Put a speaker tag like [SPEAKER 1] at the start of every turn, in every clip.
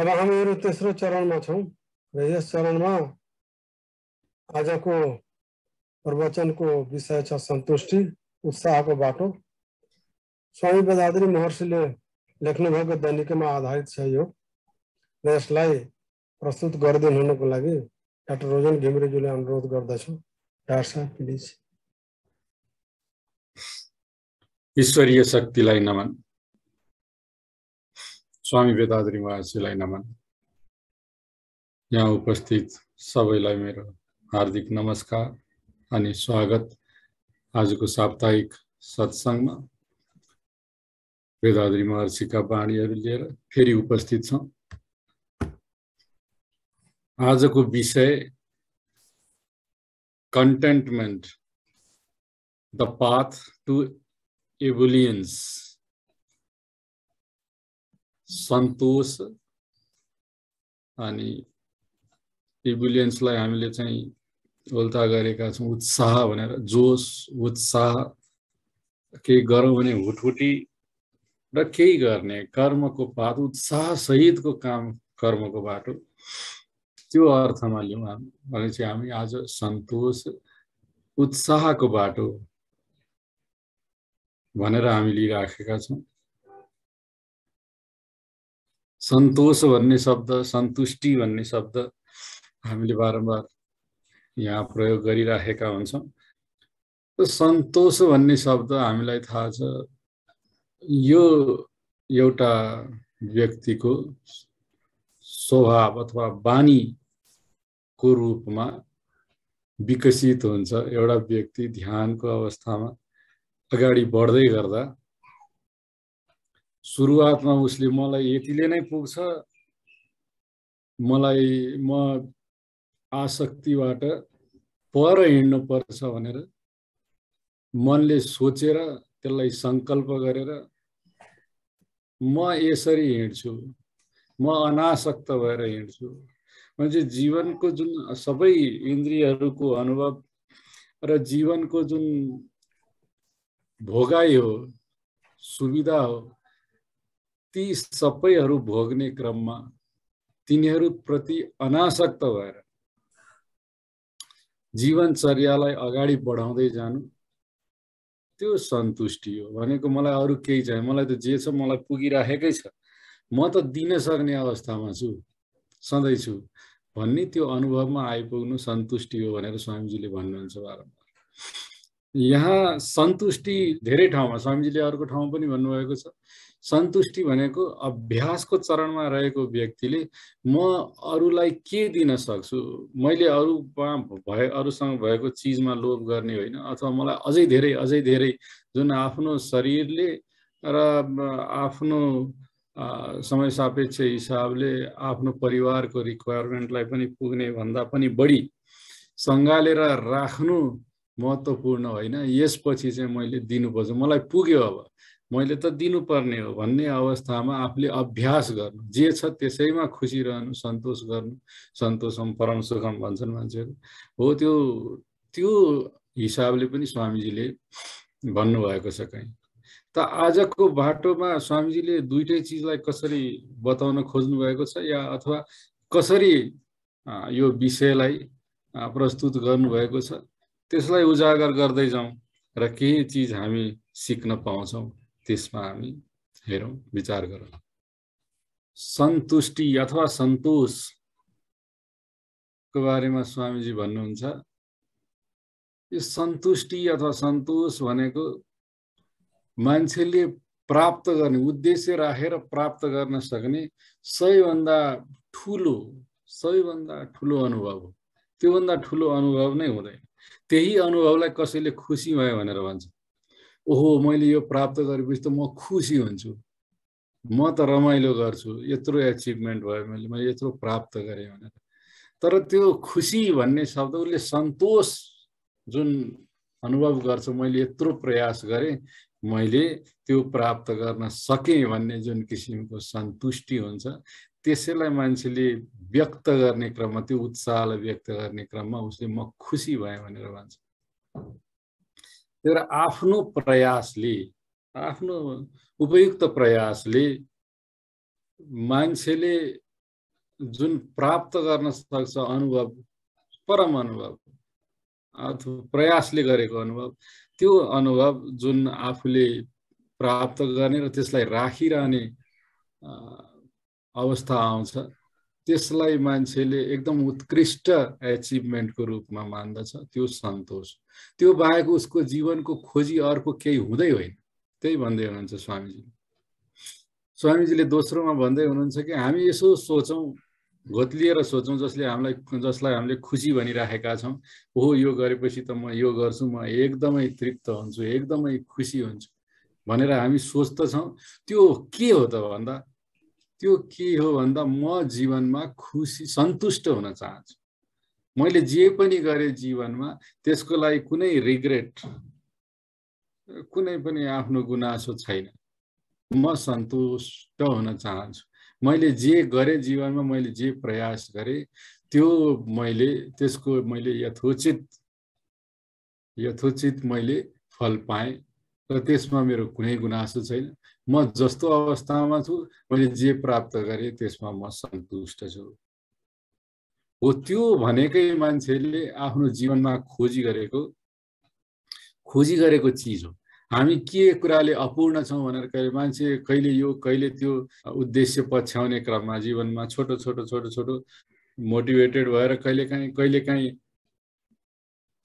[SPEAKER 1] अब हामीहरू तेस्रो चरणमा छौँ र यस चरणमा आजको प्रवचनको विषय छ सन्तुष्टि उत्साहको बाटो स्वामी बदाद्री महर्षिले लेख्नुभएको दैनिकमा आधारित छ यो र यसलाई प्रस्तुत गरिदिनुहुनको लागि डाक्टर रोजन घिमरेज्यूले अनुरोध गर्दछु डाक्टर साहब प्लिज
[SPEAKER 2] ईश्वरीय शक्तिलाई नमन स्वामी वेदाद्री महाशीलाई नमन यहाँ उपस्थित सबैलाई मेरो हार्दिक नमस्कार अनि स्वागत आजको साप्ताहिक सत्सङ्गमा वेदाद्री महर्षिका वाणीहरू लिएर फेरि उपस्थित छौँ आजको विषय contentment the path to ebullience सन्तोष अनि इबुलियन्सलाई हामीले चाहिँ उल्टा गरेका छौँ उत्साह भनेर जोस उत्साह केही गरौँ भने हुटहुटी र केही गर्ने कर्मको पात उत्साहसहितको काम कर्मको बाटो त्यो अर्थमा लिउँ हामी भने चाहिँ हामी आज सन्तोष उत्साहको बाटो भनेर हामी लिइराखेका छौँ सन्तोष भन्ने शब्द सन्तुष्टि भन्ने शब्द हामीले बारम्बार यहाँ प्रयोग गरिराखेका हुन्छौँ सन्तोष भन्ने शब्द हामीलाई थाहा छ यो एउटा व्यक्तिको स्वभाव अथवा बानीको रूपमा विकसित हुन्छ एउटा व्यक्ति ध्यानको अवस्थामा अगाडि बढ्दै गर्दा सुरुवातमा उसले मलाई यतिले नै पुग्छ मलाई म आसक्तिबाट पर पर्छ भनेर मनले सोचेर त्यसलाई सङ्कल्प गरेर म यसरी हिँड्छु म अनासक्त भएर हिँड्छु मान्छे जीवनको जुन सबै इन्द्रियहरूको अनुभव र जीवनको जुन
[SPEAKER 3] भोगाइ हो
[SPEAKER 2] सुविधा हो ती सबैहरू भोग्ने क्रममा तिनीहरूप्रति अनासक्त भएर जीवनचर्यालाई अगाडि बढाउँदै जानु त्यो सन्तुष्टि हो भनेको मलाई अरू केही चाहियो मलाई त जे छ मलाई पुगिराखेकै छ म त दिन सक्ने अवस्थामा छु सधैँ छु भन्ने त्यो अनुभवमा आइपुग्नु सन्तुष्टि हो भनेर स्वामीजीले भन्नुहुन्छ बारम्बार यहाँ सन्तुष्टि धेरै ठाउँमा स्वामीजीले अर्को ठाउँ पनि भन्नुभएको छ सन्तुष्टि भनेको अभ्यासको चरणमा रहेको व्यक्तिले म अरूलाई के दिन सक्छु मैले अरूमा भए अरूसँग भएको चिजमा लोभ गर्ने होइन अथवा मलाई अझै धेरै अझै धेरै जुन आफ्नो शरीरले र आफ्नो समय सापेक्ष हिसाबले आफ्नो परिवारको रिक्वायरमेन्टलाई पनि पुग्ने भन्दा पनि बढी सङ्घालेर राख्नु महत्त्वपूर्ण होइन यसपछि चाहिँ मैले दिनुपर्छ मलाई पुग्यो अब मैले त दिनुपर्ने हो भन्ने अवस्थामा आफूले अभ्यास गर्नु जे छ त्यसैमा खुसी रहनु सन्तोष गर्नु सन्तोषम परम सुखम भन्छन् मान्छेहरू हो त्यो त्यो हिसाबले पनि स्वामीजीले भन्नुभएको छ कहीँ त आजको बाटोमा स्वामीजीले दुइटै चिजलाई कसरी बताउन खोज्नु भएको छ या अथवा कसरी यो विषयलाई प्रस्तुत गर्नुभएको छ त्यसलाई उजागर गर्दै जाउँ र केही चिज हामी सिक्न पाउँछौँ त्यसमा हामी हेरौँ विचार गरौँ सन्तुष्टि अथवा सन्तोषको बारेमा स्वामीजी भन्नुहुन्छ यो सन्तुष्टि अथवा सन्तोष भनेको मान्छेले प्राप्त गर्ने उद्देश्य राखेर प्राप्त गर्न सक्ने सबैभन्दा ठुलो सबैभन्दा ठुलो अनुभव हो त्योभन्दा ठुलो अनुभव नै हुँदैन त्यही अनुभवलाई कसैले खुसी भयो भनेर भन्छ ओहो मैले यो प्राप्त गरेपछि त म खुसी हुन्छु म त रमाइलो गर्छु यत्रो एचिभमेन्ट भयो मैले मैले यत्रो प्राप्त गरेँ भनेर तर त्यो खुसी भन्ने शब्द उसले सन्तोष जुन अनुभव गर्छ मैले यत्रो प्रयास गरेँ मैले त्यो प्राप्त गर्न सकेँ भन्ने जुन किसिमको सन्तुष्टि हुन्छ त्यसैलाई मान्छेले व्यक्त गर्ने क्रममा त्यो उत्साहलाई व्यक्त गर्ने क्रममा उसले म खुसी भएँ भनेर भन्छ तर आफ्नो प्रयासले आफ्नो उपयुक्त प्रयासले मान्छेले जुन प्राप्त गर्न सक्छ अनुभव परम अनुभव अथवा प्रयासले गरेको अनुभव त्यो अनुभव जुन आफूले प्राप्त गर्ने र त्यसलाई राखिरहने अवस्था आउँछ त्यसलाई मान्छेले एकदम उत्कृष्ट एचिभमेन्टको रूपमा मान्दछ त्यो सन्तोष त्यो बाहेक उसको जीवनको खोजी अर्को केही हुँदै होइन त्यही भन्दै हुनुहुन्छ स्वामीजी स्वामीजीले दोस्रोमा भन्दै हुनुहुन्छ कि हामी यसो सोचौँ घोत्लिएर सोचौँ जसले हामीलाई जसलाई हामीले खुसी भनिराखेका छौँ हो यो गरेपछि त म यो गर्छु म एकदमै तृप्त हुन्छु एकदमै खुसी हुन्छु भनेर हामी सोच्दछौँ त्यो के हो त भन्दा त्यो के हो भन्दा म जीवनमा खुसी सन्तुष्ट हुन चाहन्छु मैले जे पनि गरेँ जीवनमा त्यसको लागि कुनै रिग्रेट कुनै पनि आफ्नो गुनासो छैन म सन्तुष्ट हुन चाहन्छु मैले जे गरेँ जीवनमा मैले जे प्रयास गरेँ त्यो मैले त्यसको मैले यथोचित यथोचित मैले फल पाएँ र त्यसमा मेरो कुनै गुनासो छैन म जस्तो अवस्थामा छु मैले जे प्राप्त गरेँ त्यसमा म सन्तुष्ट छु हो त्यो भनेकै मान्छेले आफ्नो जीवनमा खोजी गरेको खोजी गरेको चिज हो हामी के कुराले अपूर्ण छौँ भनेर कहिले मान्छे कहिले यो कहिले त्यो उद्देश्य पछ्याउने क्रममा जीवनमा छोटो छोटो छोटो छोटो मोटिभेटेड भएर कहिलेकाहीँ कहिलेकाहीँ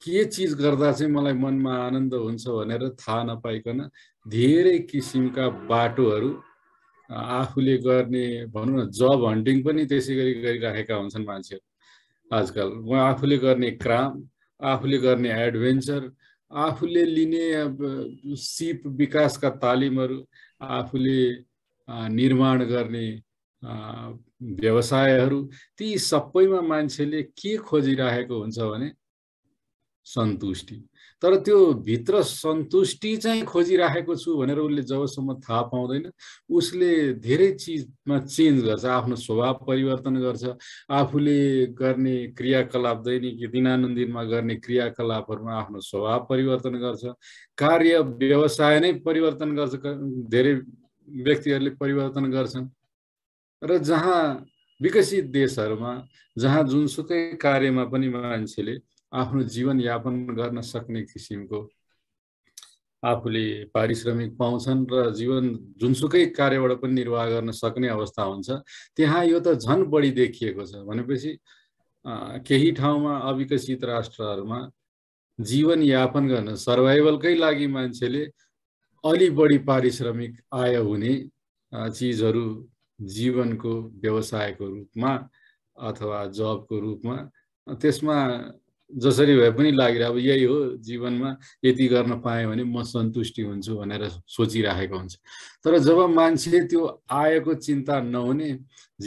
[SPEAKER 2] के चिज गर्दा चाहिँ मलाई मनमा आनन्द हुन्छ भनेर थाहा नपाइकन धेरै किसिमका बाटोहरू आफूले गर्ने भनौँ न जब हन्टिङ पनि त्यसै गरी गरिराखेका हुन्छन् मान्छेहरू आजकल आफूले गर्ने क्राम आफूले गर्ने एडभेन्चर आफूले लिने अब सिप विकासका तालिमहरू आफूले निर्माण गर्ने व्यवसायहरू ती सबैमा मान्छेले के खोजिराखेको हुन्छ भने सन्तुष्टि तर त्यो भित्र सन्तुष्टि चाहिँ खोजिराखेको छु भनेर उसले जबसम्म थाहा पाउँदैन उसले धेरै चिजमा चेन्ज गर्छ आफ्नो स्वभाव परिवर्तन गर्छ आफूले गर्ने क्रियाकलाप दैनिक दिनानुदिनमा गर्ने क्रियाकलापहरूमा आफ्नो स्वभाव परिवर्तन गर्छ कार्य व्यवसाय नै परिवर्तन गर्छ धेरै व्यक्तिहरूले परिवर्तन गर्छन् र जहाँ विकसित देशहरूमा जहाँ जुनसुकै कार्यमा पनि मान्छेले आफ्नो जीवनयापन गर्न सक्ने किसिमको आफूले पारिश्रमिक पाउँछन् र जीवन जुनसुकै कार्यबाट पनि निर्वाह गर्न सक्ने अवस्था हुन्छ त्यहाँ यो त झन बढी देखिएको छ भनेपछि केही ठाउँमा अविकसित राष्ट्रहरूमा जीवनयापन गर्न सर्भाइभलकै लागि मान्छेले अलि बढी पारिश्रमिक आय हुने चिजहरू जीवनको व्यवसायको रूपमा अथवा जबको रूपमा त्यसमा जसरी भए पनि लागेर अब यही हो जीवनमा यति गर्न पाएँ भने म सन्तुष्टि हुन्छु भनेर सोचिराखेको हुन्छ तर जब मान्छे त्यो आएको चिन्ता नहुने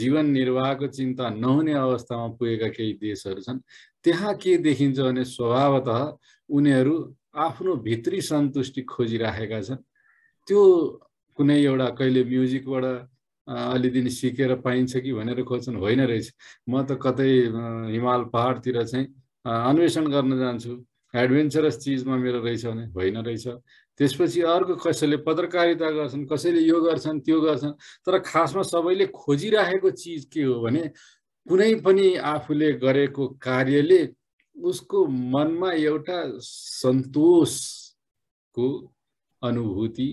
[SPEAKER 2] जीवन निर्वाहको चिन्ता नहुने अवस्थामा पुगेका केही देशहरू छन् त्यहाँ के देखिन्छ भने स्वभावत उनीहरू आफ्नो भित्री सन्तुष्टि खोजिराखेका छन् त्यो कुनै एउटा कहिले म्युजिकबाट अलि सिकेर पाइन्छ कि भनेर खोज्छन् होइन रहेछ म त कतै हिमाल पहाडतिर चाहिँ अन्वेषण गर्न जान्छु एडभेन्चरस चिजमा मेरो रहेछ भने होइन रहेछ त्यसपछि अर्को कसैले पत्रकारिता गर्छन् कसैले यो गर्छन् त्यो गर्छन् तर खासमा सबैले खोजिराखेको चिज के हो भने कुनै पनि आफूले गरेको कार्यले उसको मनमा एउटा सन्तोषको अनुभूति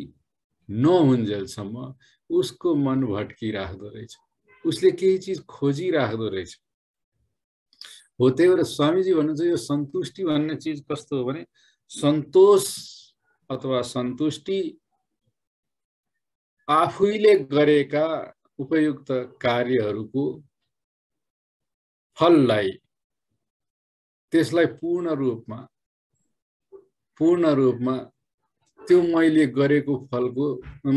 [SPEAKER 2] नहुन्जेलसम्म उसको मन भट्किराख्दो रहेछ उसले केही चिज खोजिराख्दो रहेछ हो त्यही भएर स्वामीजी भन्नुहुन्छ यो सन्तुष्टि भन्ने चिज कस्तो हो भने सन्तोष अथवा सन्तुष्टि आफैले गरेका उपयुक्त कार्यहरूको फललाई त्यसलाई पूर्ण रूपमा पूर्ण रूपमा त्यो मैले गरेको फलको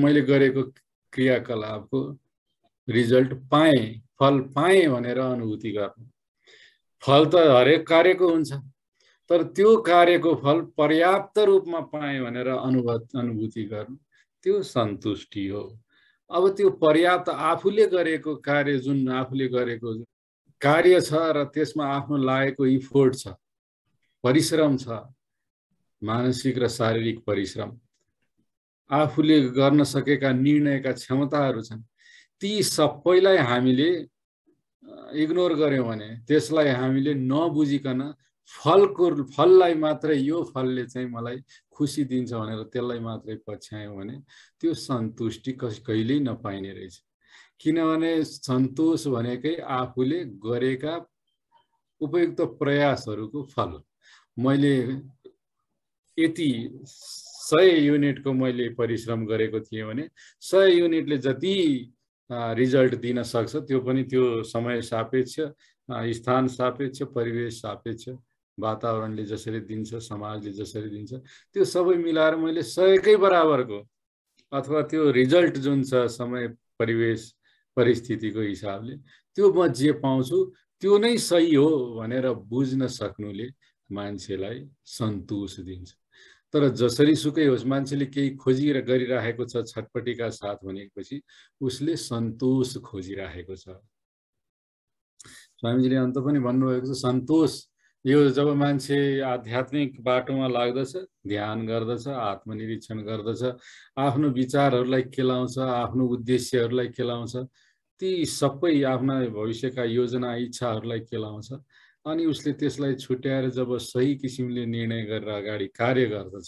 [SPEAKER 2] मैले गरेको क्रियाकलापको रिजल्ट पाएँ फल पाएँ भनेर अनुभूति गर्नु फल त हरेक कार्यको हुन्छ तर त्यो कार्यको फल पर्याप्त रूपमा पाएँ भनेर अनुभव अनुभूति गर्नु त्यो सन्तुष्टि हो अब त्यो पर्याप्त आफूले गरेको कार्य जुन आफूले गरेको कार्य छ र त्यसमा आफ्नो लागेको इफोर्ट छ परिश्रम छ मानसिक र शारीरिक परिश्रम आफूले गर्न सकेका निर्णयका क्षमताहरू छन् ती सबैलाई हामीले इग्नोर गऱ्यौँ भने त्यसलाई हामीले नबुझिकन फलको फललाई मात्रै यो फलले चाहिँ मलाई खुसी दिन्छ भनेर त्यसलाई मात्रै पछ्यायौँ भने त्यो सन्तुष्टि कस कहिल्यै नपाइने रहेछ किनभने सन्तोष भनेकै आफूले गरेका उपयुक्त प्रयासहरूको फल मैले यति सय युनिटको मैले परिश्रम गरेको थिएँ भने सय युनिटले जति रिजल्ट दिन सक्छ त्यो पनि त्यो समय सापेक्ष स्थान सापेक्ष परिवेश सापेक्ष वातावरणले जसरी दिन्छ समाजले जसरी दिन्छ त्यो सबै मिलाएर मैले सयकै बराबरको अथवा त्यो रिजल्ट जुन छ समय परिवेश परिस्थितिको हिसाबले त्यो म जे पाउँछु त्यो नै सही हो भनेर बुझ्न सक्नुले मान्छेलाई सन्तोष दिन्छ तर जसरी सुकै होस् मान्छेले केही खोजिएर गरिराखेको छ छटपट्टिका साथ भनेपछि उसले सन्तोष खोजिराखेको छ स्वामीजीले अन्त पनि भन्नुभएको छ सन्तोष यो जब मान्छे आध्यात्मिक बाटोमा लाग्दछ ध्यान गर्दछ आत्मनिरीक्षण गर्दछ आफ्नो विचारहरूलाई केलाउँछ आफ्नो उद्देश्यहरूलाई केलाउँछ ती सबै आफ्ना भविष्यका योजना इच्छाहरूलाई केलाउँछ अनि उसले त्यसलाई छुट्याएर जब सही किसिमले निर्णय गरेर अगाडि कार्य गर्दछ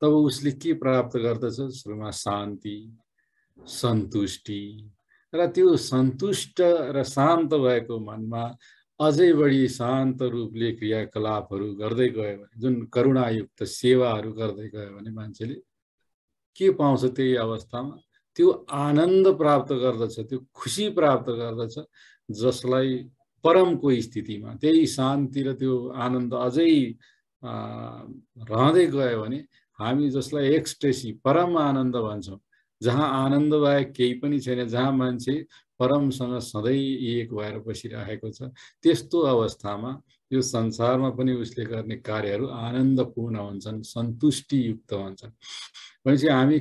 [SPEAKER 2] तब उसले के प्राप्त गर्दछ सुरुमा शान्ति सन्तुष्टि र त्यो सन्तुष्ट र शान्त भएको मनमा अझै बढी शान्त रूपले क्रियाकलापहरू गर्दै गयो भने जुन करुणायुक्त सेवाहरू गर्दै गयो भने मान्छेले के पाउँछ त्यही अवस्थामा त्यो आनन्द प्राप्त गर्दछ त्यो खुसी प्राप्त गर्दछ जसलाई परमको स्थितिमा त्यही शान्ति र त्यो आनन्द अझै रहँदै गयो भने हामी जसलाई एक्सटेसी परम आनन्द भन्छौँ जहाँ आनन्द बाहेक केही पनि छैन जहाँ मान्छे परमसँग सधैँ एक भएर बसिरहेको छ त्यस्तो अवस्थामा यो संसारमा पनि उसले गर्ने कार्यहरू आनन्दपूर्ण हुन्छन् सन्तुष्टियुक्त हुन्छन् भनेपछि हामी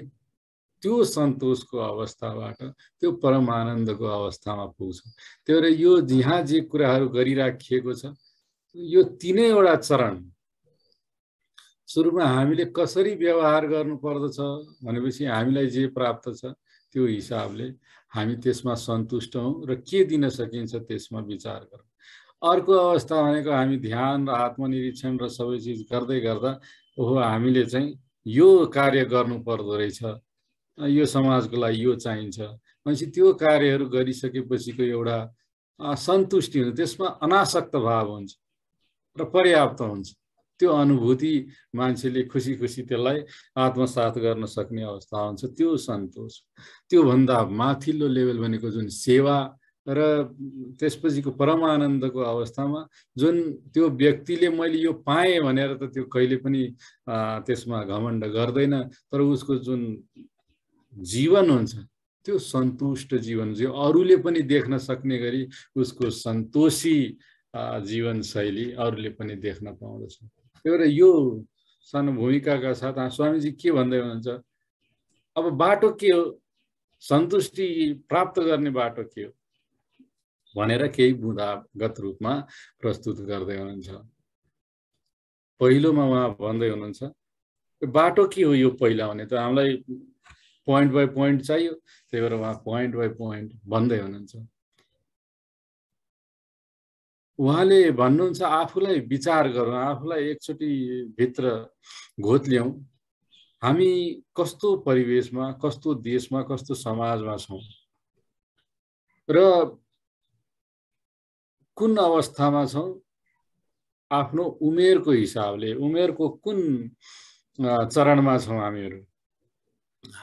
[SPEAKER 2] त्यो सन्तोषको अवस्थाबाट त्यो परमानन्दको अवस्थामा पुग्छ त्यही भएर यो जहाँ जे कुराहरू गरिराखिएको छ यो तिनैवटा चरण सुरुमा हामीले कसरी व्यवहार गर्नुपर्दछ भनेपछि हामीलाई जे प्राप्त छ त्यो हिसाबले हामी त्यसमा सन्तुष्ट हौँ र के दिन सकिन्छ त्यसमा विचार गरौँ अर्को अवस्था भनेको हामी ध्यान र आत्मनिरीक्षण र सबै चिज गर्दै गर्दा ओहो हामीले चाहिँ यो कार्य गर्नु रहेछ यो समाजको लागि यो चाहिन्छ भनेपछि त्यो कार्यहरू गरिसकेपछिको एउटा सन्तुष्टि हुन्छ त्यसमा अनासक्त भाव हुन्छ र पर्याप्त हुन्छ त्यो अनुभूति मान्छेले खुसी खुसी त्यसलाई आत्मसात गर्न सक्ने अवस्था हुन्छ त्यो सन्तोष त्योभन्दा माथिल्लो लेभल भनेको जुन सेवा र त्यसपछिको परमानन्दको अवस्थामा जुन त्यो व्यक्तिले मैले यो पाएँ भनेर त त्यो कहिले पनि त्यसमा घमण्ड गर्दैन तर उसको जुन जीवन हुन्छ त्यो सन्तुष्ट जीवन जो अरूले पनि देख्न सक्ने गरी उसको सन्तोषी जीवनशैली अरूले पनि देख्न पाउँदछ त्यही भएर यो सानो भूमिकाका साथ स्वामीजी के भन्दै हुनुहुन्छ अब बाटो के हो सन्तुष्टि प्राप्त गर्ने बाटो के हो भनेर केही बुधागत रूपमा प्रस्तुत गर्दै हुनुहुन्छ पहिलोमा उहाँ भन्दै हुनुहुन्छ बाटो के हो यो पहिला भने त हामीलाई पोइन्ट बाई पोइन्ट चाहियो त्यही भएर उहाँ पोइन्ट बाई पोइन्ट भन्दै हुनुहुन्छ उहाँले भन्नुहुन्छ आफूलाई विचार गरौँ आफूलाई एकचोटि भित्र घोत ल्याउँ हामी कस्तो परिवेशमा कस्तो देशमा कस्तो समाजमा छौँ र कुन अवस्थामा छौँ आफ्नो उमेरको हिसाबले उमेरको कुन चरणमा छौँ हामीहरू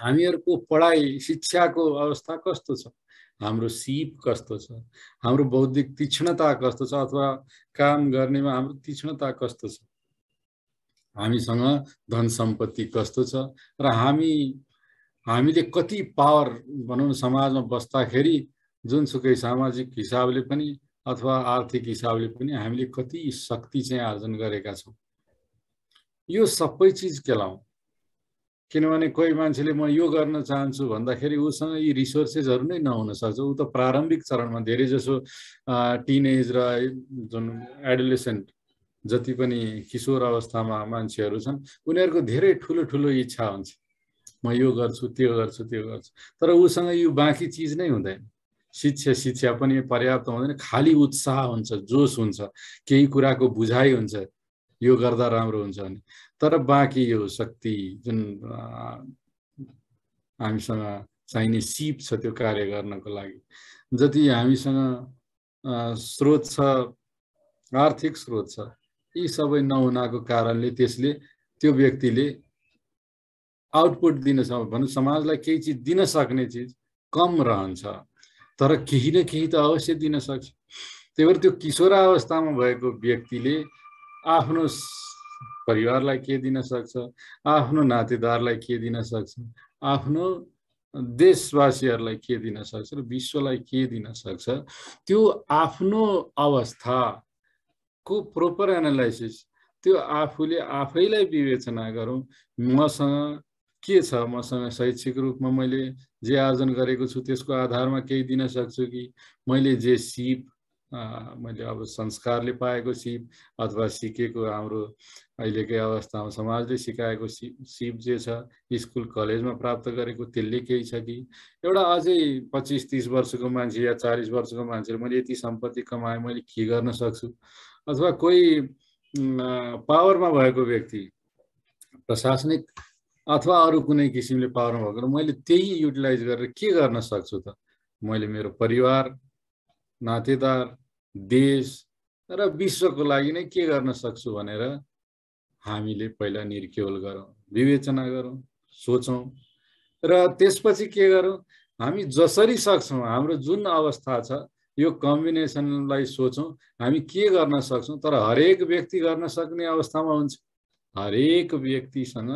[SPEAKER 2] हामीहरूको पढाइ शिक्षाको अवस्था कस्तो छ हाम्रो सिप कस्तो छ हाम्रो बौद्धिक तीक्ष्णता कस्तो छ अथवा काम गर्नेमा हाम्रो तीक्ष्णता कस्तो छ हामीसँग धन सम्पत्ति कस्तो छ र हामी हामीले कति पावर भनौँ समाजमा बस्दाखेरि जुनसुकै सामाजिक हिसाबले पनि अथवा आर्थिक हिसाबले पनि हामीले कति शक्ति चाहिँ आर्जन गरेका छौँ यो सबै चिज केलाउँ किनभने कोही मान्छेले म यो गर्न चाहन्छु भन्दाखेरि उसँग यी रिसोर्सेसहरू नै नहुन सक्छ ऊ त प्रारम्भिक चरणमा धेरैजसो टिनेज र जुन एडोलेसेन्ट जति पनि किशोर अवस्थामा मान्छेहरू छन् उनीहरूको धेरै ठुलो ठुलो इच्छा हुन्छ म यो गर्छु त्यो गर्छु त्यो गर्छु तर उसँग यो बाँकी चिज नै हुँदैन शिक्षा शिक्षा पनि पर्याप्त हुँदैन खालि उत्साह हुन्छ जोस हुन्छ केही कुराको बुझाइ हुन्छ यो गर्दा राम्रो हुन्छ भने तर बाँकी यो शक्ति जुन हामीसँग चाहिने सिप छ त्यो कार्य गर्नको लागि जति हामीसँग स्रोत छ आर्थिक स्रोत छ यी सबै नहुनाको कारणले त्यसले त्यो व्यक्तिले आउटपुट दिन सक्छ समाजलाई केही चिज दिन सक्ने चिज कम रहन्छ तर केही न केही त अवश्य दिन सक्छ त्यही भएर त्यो किशोरावस्थामा भएको व्यक्तिले आफ्नो परिवारलाई के दिन सक्छ आफ्नो नातेदारलाई के दिन सक्छ आफ्नो देशवासीहरूलाई के दिन सक्छ र विश्वलाई के दिन सक्छ त्यो आफ्नो अवस्थाको प्रोपर एनालाइसिस त्यो आफूले आफैलाई विवेचना गरौँ मसँग के छ मसँग शैक्षिक रूपमा मैले जे आर्जन गरेको छु त्यसको आधारमा केही दिन सक्छु कि मैले जे सिप मैले अब संस्कारले पाएको सिप अथवा सिकेको हाम्रो अहिलेकै अवस्थामा समाजले सिकाएको सिप सिप जे छ स्कुल कलेजमा प्राप्त गरेको त्यसले केही छ कि एउटा अझै पच्चिस तिस वर्षको मान्छे या चालिस वर्षको मान्छेले मैले यति सम्पत्ति कमाएँ मैले के गर्न सक्छु अथवा कोही पावरमा भएको व्यक्ति प्रशासनिक अथवा अरू कुनै किसिमले पावरमा भएको मैले त्यही युटिलाइज गरेर के गर्न सक्छु त मैले मेरो परिवार नातेदार देश र विश्वको लागि नै के गर्न सक्छु भनेर हामीले पहिला निर्केवल गरौँ विवेचना गरौँ सोचौँ र त्यसपछि के गरौँ हामी जसरी सक्छौँ हाम्रो जुन अवस्था छ यो कम्बिनेसनलाई सोचौँ हामी के गर्न सक्छौँ तर हरेक व्यक्ति गर्न सक्ने अवस्थामा हुन्छ हरेक व्यक्तिसँग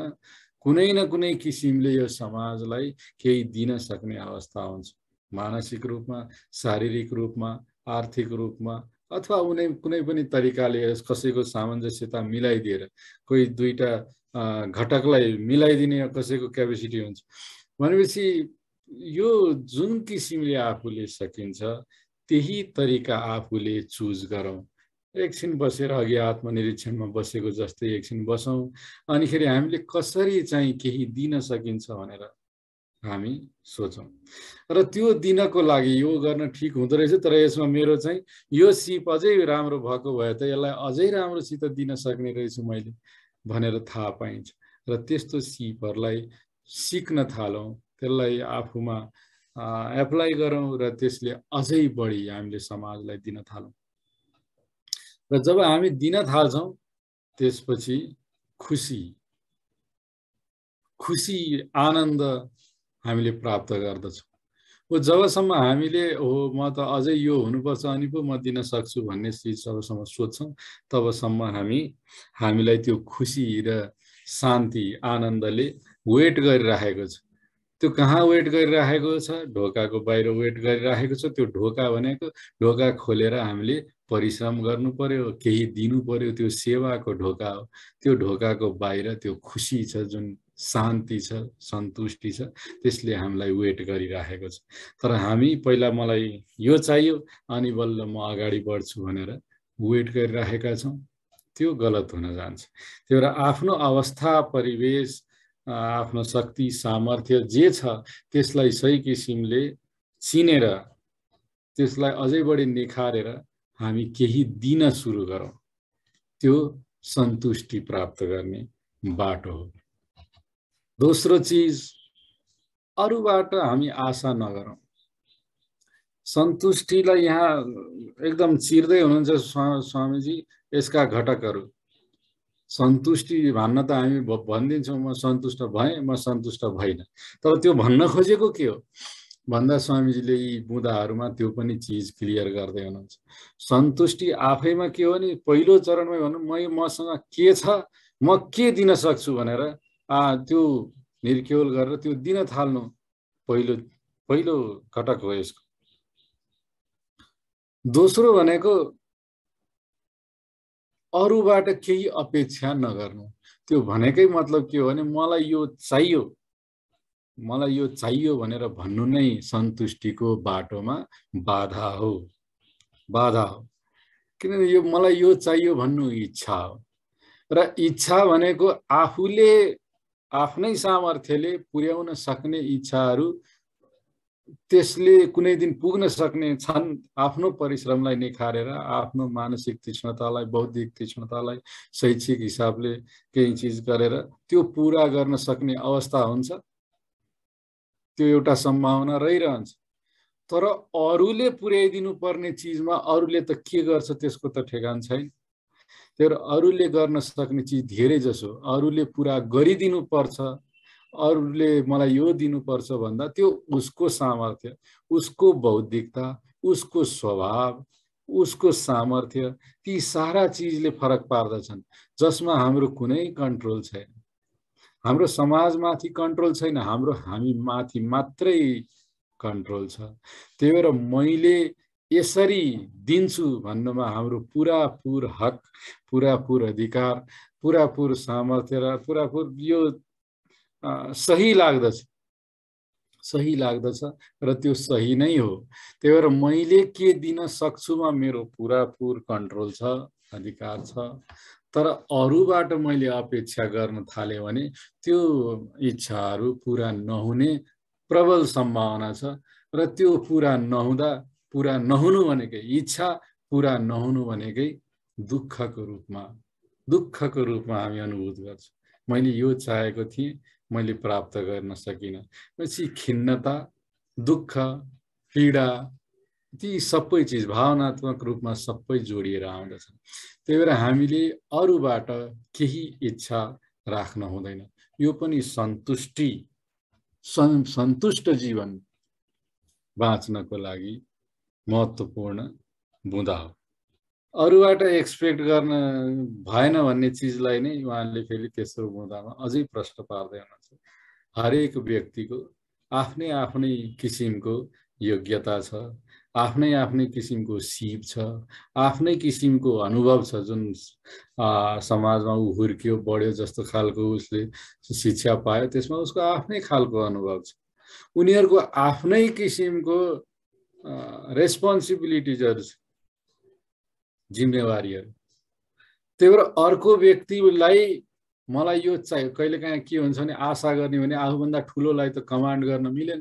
[SPEAKER 2] कुनै न कुनै किसिमले यो समाजलाई केही दिन सक्ने अवस्था हुन्छ मानसिक रूपमा शारीरिक रूपमा आर्थिक रूपमा अथवा उनी कुनै पनि तरिकाले कसैको सामञ्जस्यता मिलाइदिएर कोही दुईवटा घटकलाई मिलाइदिने कसैको क्यापेसिटी हुन्छ भनेपछि यो जुन किसिमले आफूले सकिन्छ त्यही तरिका आफूले चुज गरौँ एकछिन बसेर अघि आत्मनिरीक्षणमा बसेको जस्तै एकछिन बसौँ अनिखेरि हामीले कसरी चाहिँ केही दिन सकिन्छ भनेर हामी सोचौँ र त्यो दिनको लागि यो गर्न ठिक हुँदो रहेछ तर यसमा मेरो चाहिँ यो सिप अझै राम्रो भएको भए त यसलाई अझै राम्रोसित दिन सक्ने रहेछु मैले भनेर थाहा पाइन्छ र त्यस्तो सिपहरूलाई सिक्न थालौँ त्यसलाई आफूमा एप्लाई गरौँ र त्यसले अझै बढी हामीले समाजलाई दिन थालौँ र जब हामी दिन थाल्छौँ त्यसपछि खुसी खुसी आनन्द हामीले प्राप्त गर्दछौँ जबसम्म हामीले हो म त अझै यो हुनुपर्छ अनि पो म दिन सक्छु भन्ने चिज जबसम्म सोध्छौँ तबसम्म हामी हामीलाई त्यो खुसी र शान्ति आनन्दले वेट गरिराखेको छ त्यो कहाँ वेट गरिराखेको छ ढोकाको बाहिर वेट गरिराखेको छ त्यो ढोका भनेको ढोका खोलेर हामीले परिश्रम गर्नु पर्यो केही दिनु पर्यो त्यो सेवाको ढोका हो त्यो ढोकाको बाहिर त्यो खुसी छ जुन शान्ति छ सन्तुष्टि छ त्यसले हामीलाई वेट गरिराखेको छ तर हामी पहिला मलाई यो चाहियो अनि बल्ल म अगाडि बढ्छु भनेर वेट गरिराखेका छौँ त्यो गलत हुन जान्छ त्यो भएर आफ्नो अवस्था परिवेश आफ्नो शक्ति सामर्थ्य जे छ त्यसलाई सही किसिमले चिनेर त्यसलाई अझै बढी निखारेर हामी केही दिन सुरु गरौँ त्यो सन्तुष्टि प्राप्त गर्ने बाटो हो दोस्रो चिज अरूबाट हामी आशा नगरौँ सन्तुष्टिलाई यहाँ एकदम चिर्दै हुनुहुन्छ स्वामीजी यसका घटकहरू सन्तुष्टि भन्न त हामी भनिदिन्छौँ म सन्तुष्ट भएँ म सन्तुष्ट भइनँ तर त्यो भन्न खोजेको के हो भन्दा स्वामीजीले यी बुँदाहरूमा त्यो पनि चिज क्लियर गर्दै हुनुहुन्छ सन्तुष्टि आफैमा के हो भने पहिलो चरणमा भनौँ म मसँग के छ म के दिन सक्छु भनेर त्यो निर्केवल गरेर त्यो दिन थाल्नु पहिलो पहिलो घटक हो यसको दोस्रो भनेको अरूबाट केही अपेक्षा नगर्नु त्यो भनेकै मतलब के हो भने मलाई यो चाहियो मलाई यो चाहियो भनेर भन्नु नै सन्तुष्टिको बाटोमा बाधा हो बाधा हो किनभने यो मलाई यो चाहियो भन्नु इच्छा हो र इच्छा भनेको आफूले आफ्नै सामर्थ्यले पुर्याउन सक्ने इच्छाहरू त्यसले कुनै दिन पुग्न सक्ने छन् आफ्नो परिश्रमलाई निखारेर आफ्नो मानसिक तीक्ष्णतालाई बौद्धिक तीक्ष्णतालाई शैक्षिक हिसाबले केही चिज गरेर त्यो पुरा गर्न सक्ने अवस्था हुन्छ त्यो एउटा सम्भावना रहिरहन्छ तर अरूले पुर्याइदिनु पर्ने चिजमा अरूले त के गर्छ त्यसको त ठेगान छैन त्यही भएर अरूले गर्न सक्ने चिज धेरै जसो अरूले पुरा गरिदिनुपर्छ अरूले मलाई यो दिनुपर्छ भन्दा त्यो उसको सामर्थ्य उसको बौद्धिकता उसको स्वभाव उसको सामर्थ्य ती सारा चिजले फरक पार्दछन् जसमा हाम्रो कुनै कन्ट्रोल छैन हाम्रो समाजमाथि कन्ट्रोल छैन हाम्रो हामी माथि मात्रै कन्ट्रोल छ त्यही भएर मैले यसरी दिन्छु भन्नुमा हाम्रो पुरापुर हक पुरापुर अधिकार पुरापुर सामर्थ्य र पुरापुर यो सही लाग्दछ सही लाग्दछ र त्यो सही नै हो त्यही भएर मैले के दिन सक्छुमा मेरो पुरापुर कन्ट्रोल छ अधिकार छ तर अरूबाट मैले अपेक्षा गर्न थालेँ भने त्यो इच्छाहरू पुरा नहुने प्रबल सम्भावना छ र त्यो पुरा नहुँदा पुरा नहुनु भनेकै इच्छा पुरा नहुनु भनेकै दुःखको रूपमा दुःखको रूपमा हामी अनुभूत गर्छौँ मैले यो चाहेको थिएँ मैले प्राप्त गर्न सकिनँ पछि खिन्नता दुःख पीडा ती सबै चिज भावनात्मक रूपमा सबै जोडिएर आउँदछ त्यही भएर हामीले अरूबाट केही इच्छा राख्न हुँदैन यो पनि सन्तुष्टि सन् सन्तुष्ट जीवन बाँच्नको लागि महत्त्वपूर्ण बुँदा हो अरूबाट एक्सपेक्ट गर्न भएन भन्ने चिजलाई नै उहाँले फेरि तेस्रो बुँदामा अझै प्रश्न पार्दै हुनुहुन्छ हरेक व्यक्तिको आफ्नै आफ्नै किसिमको योग्यता छ आफ्नै आफ्नै किसिमको सिप छ आफ्नै किसिमको अनुभव छ जुन समाजमा ऊ हुर्क्यो बढ्यो जस्तो खालको उसले शिक्षा पायो त्यसमा उसको आफ्नै खालको अनुभव छ उनीहरूको आफ्नै किसिमको रेस्पोन्सिबिलिटिजहरू जिम्मेवारीहरू त्यही भएर अर्को व्यक्तिलाई मलाई यो चाहियो कहिलेकाहीँ के हुन्छ भने आशा गर्ने भने आफूभन्दा ठुलोलाई त कमान्ड गर्न मिलेन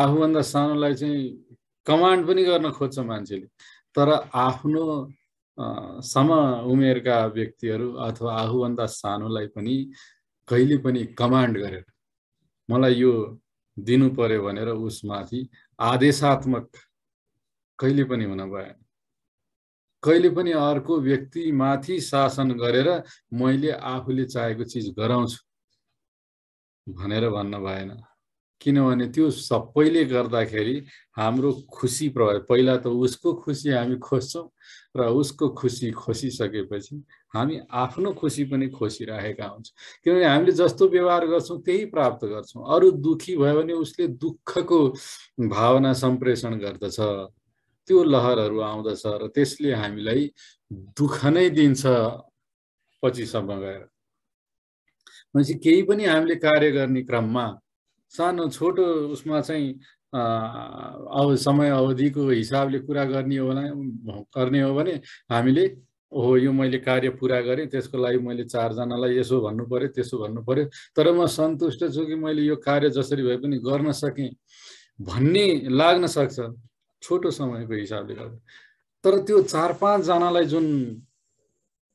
[SPEAKER 2] आफूभन्दा सानोलाई चाहिँ कमान्ड पनि गर्न खोज्छ मान्छेले तर आफ्नो सम उमेरका व्यक्तिहरू अथवा आफूभन्दा सानोलाई पनि कहिले पनि कमान्ड गरेर मलाई यो दिनु पऱ्यो भनेर उसमाथि आदेशात्मक कहिले पनि हुन भएन कहिले पनि अर्को व्यक्तिमाथि शासन गरेर मैले आफूले चाहेको चिज गराउँछु भनेर भन्न भएन किनभने त्यो सबैले गर्दाखेरि हाम्रो खुसी प्रभाव पहिला त उसको खुसी हामी खोज्छौँ र उसको खुसी खोसिसकेपछि हामी आफ्नो खुसी पनि खोसिराखेका हुन्छौँ किनभने हामीले जस्तो व्यवहार गर्छौँ त्यही प्राप्त गर्छौँ अरू दुःखी भयो भने उसले दुःखको भावना सम्प्रेषण गर्दछ त्यो लहरहरू आउँदछ र त्यसले हामीलाई दुःख नै दिन्छ पछिसम्म गएर भनेपछि केही पनि हामीले कार्य गर्ने क्रममा सानो छोटो उसमा चाहिँ अब समय अवधिको हिसाबले कुरा गर्ने हो गर्ने हो भने हामीले हो यो मैले कार्य पुरा गरेँ त्यसको लागि मैले चारजनालाई यसो भन्नु पऱ्यो त्यसो भन्नु पऱ्यो तर म सन्तुष्ट छु कि मैले यो कार्य जसरी भए पनि गर्न सकेँ भन्ने लाग्न सक्छ छोटो समयको हिसाबले गर्दा तर त्यो चार पाँचजनालाई जुन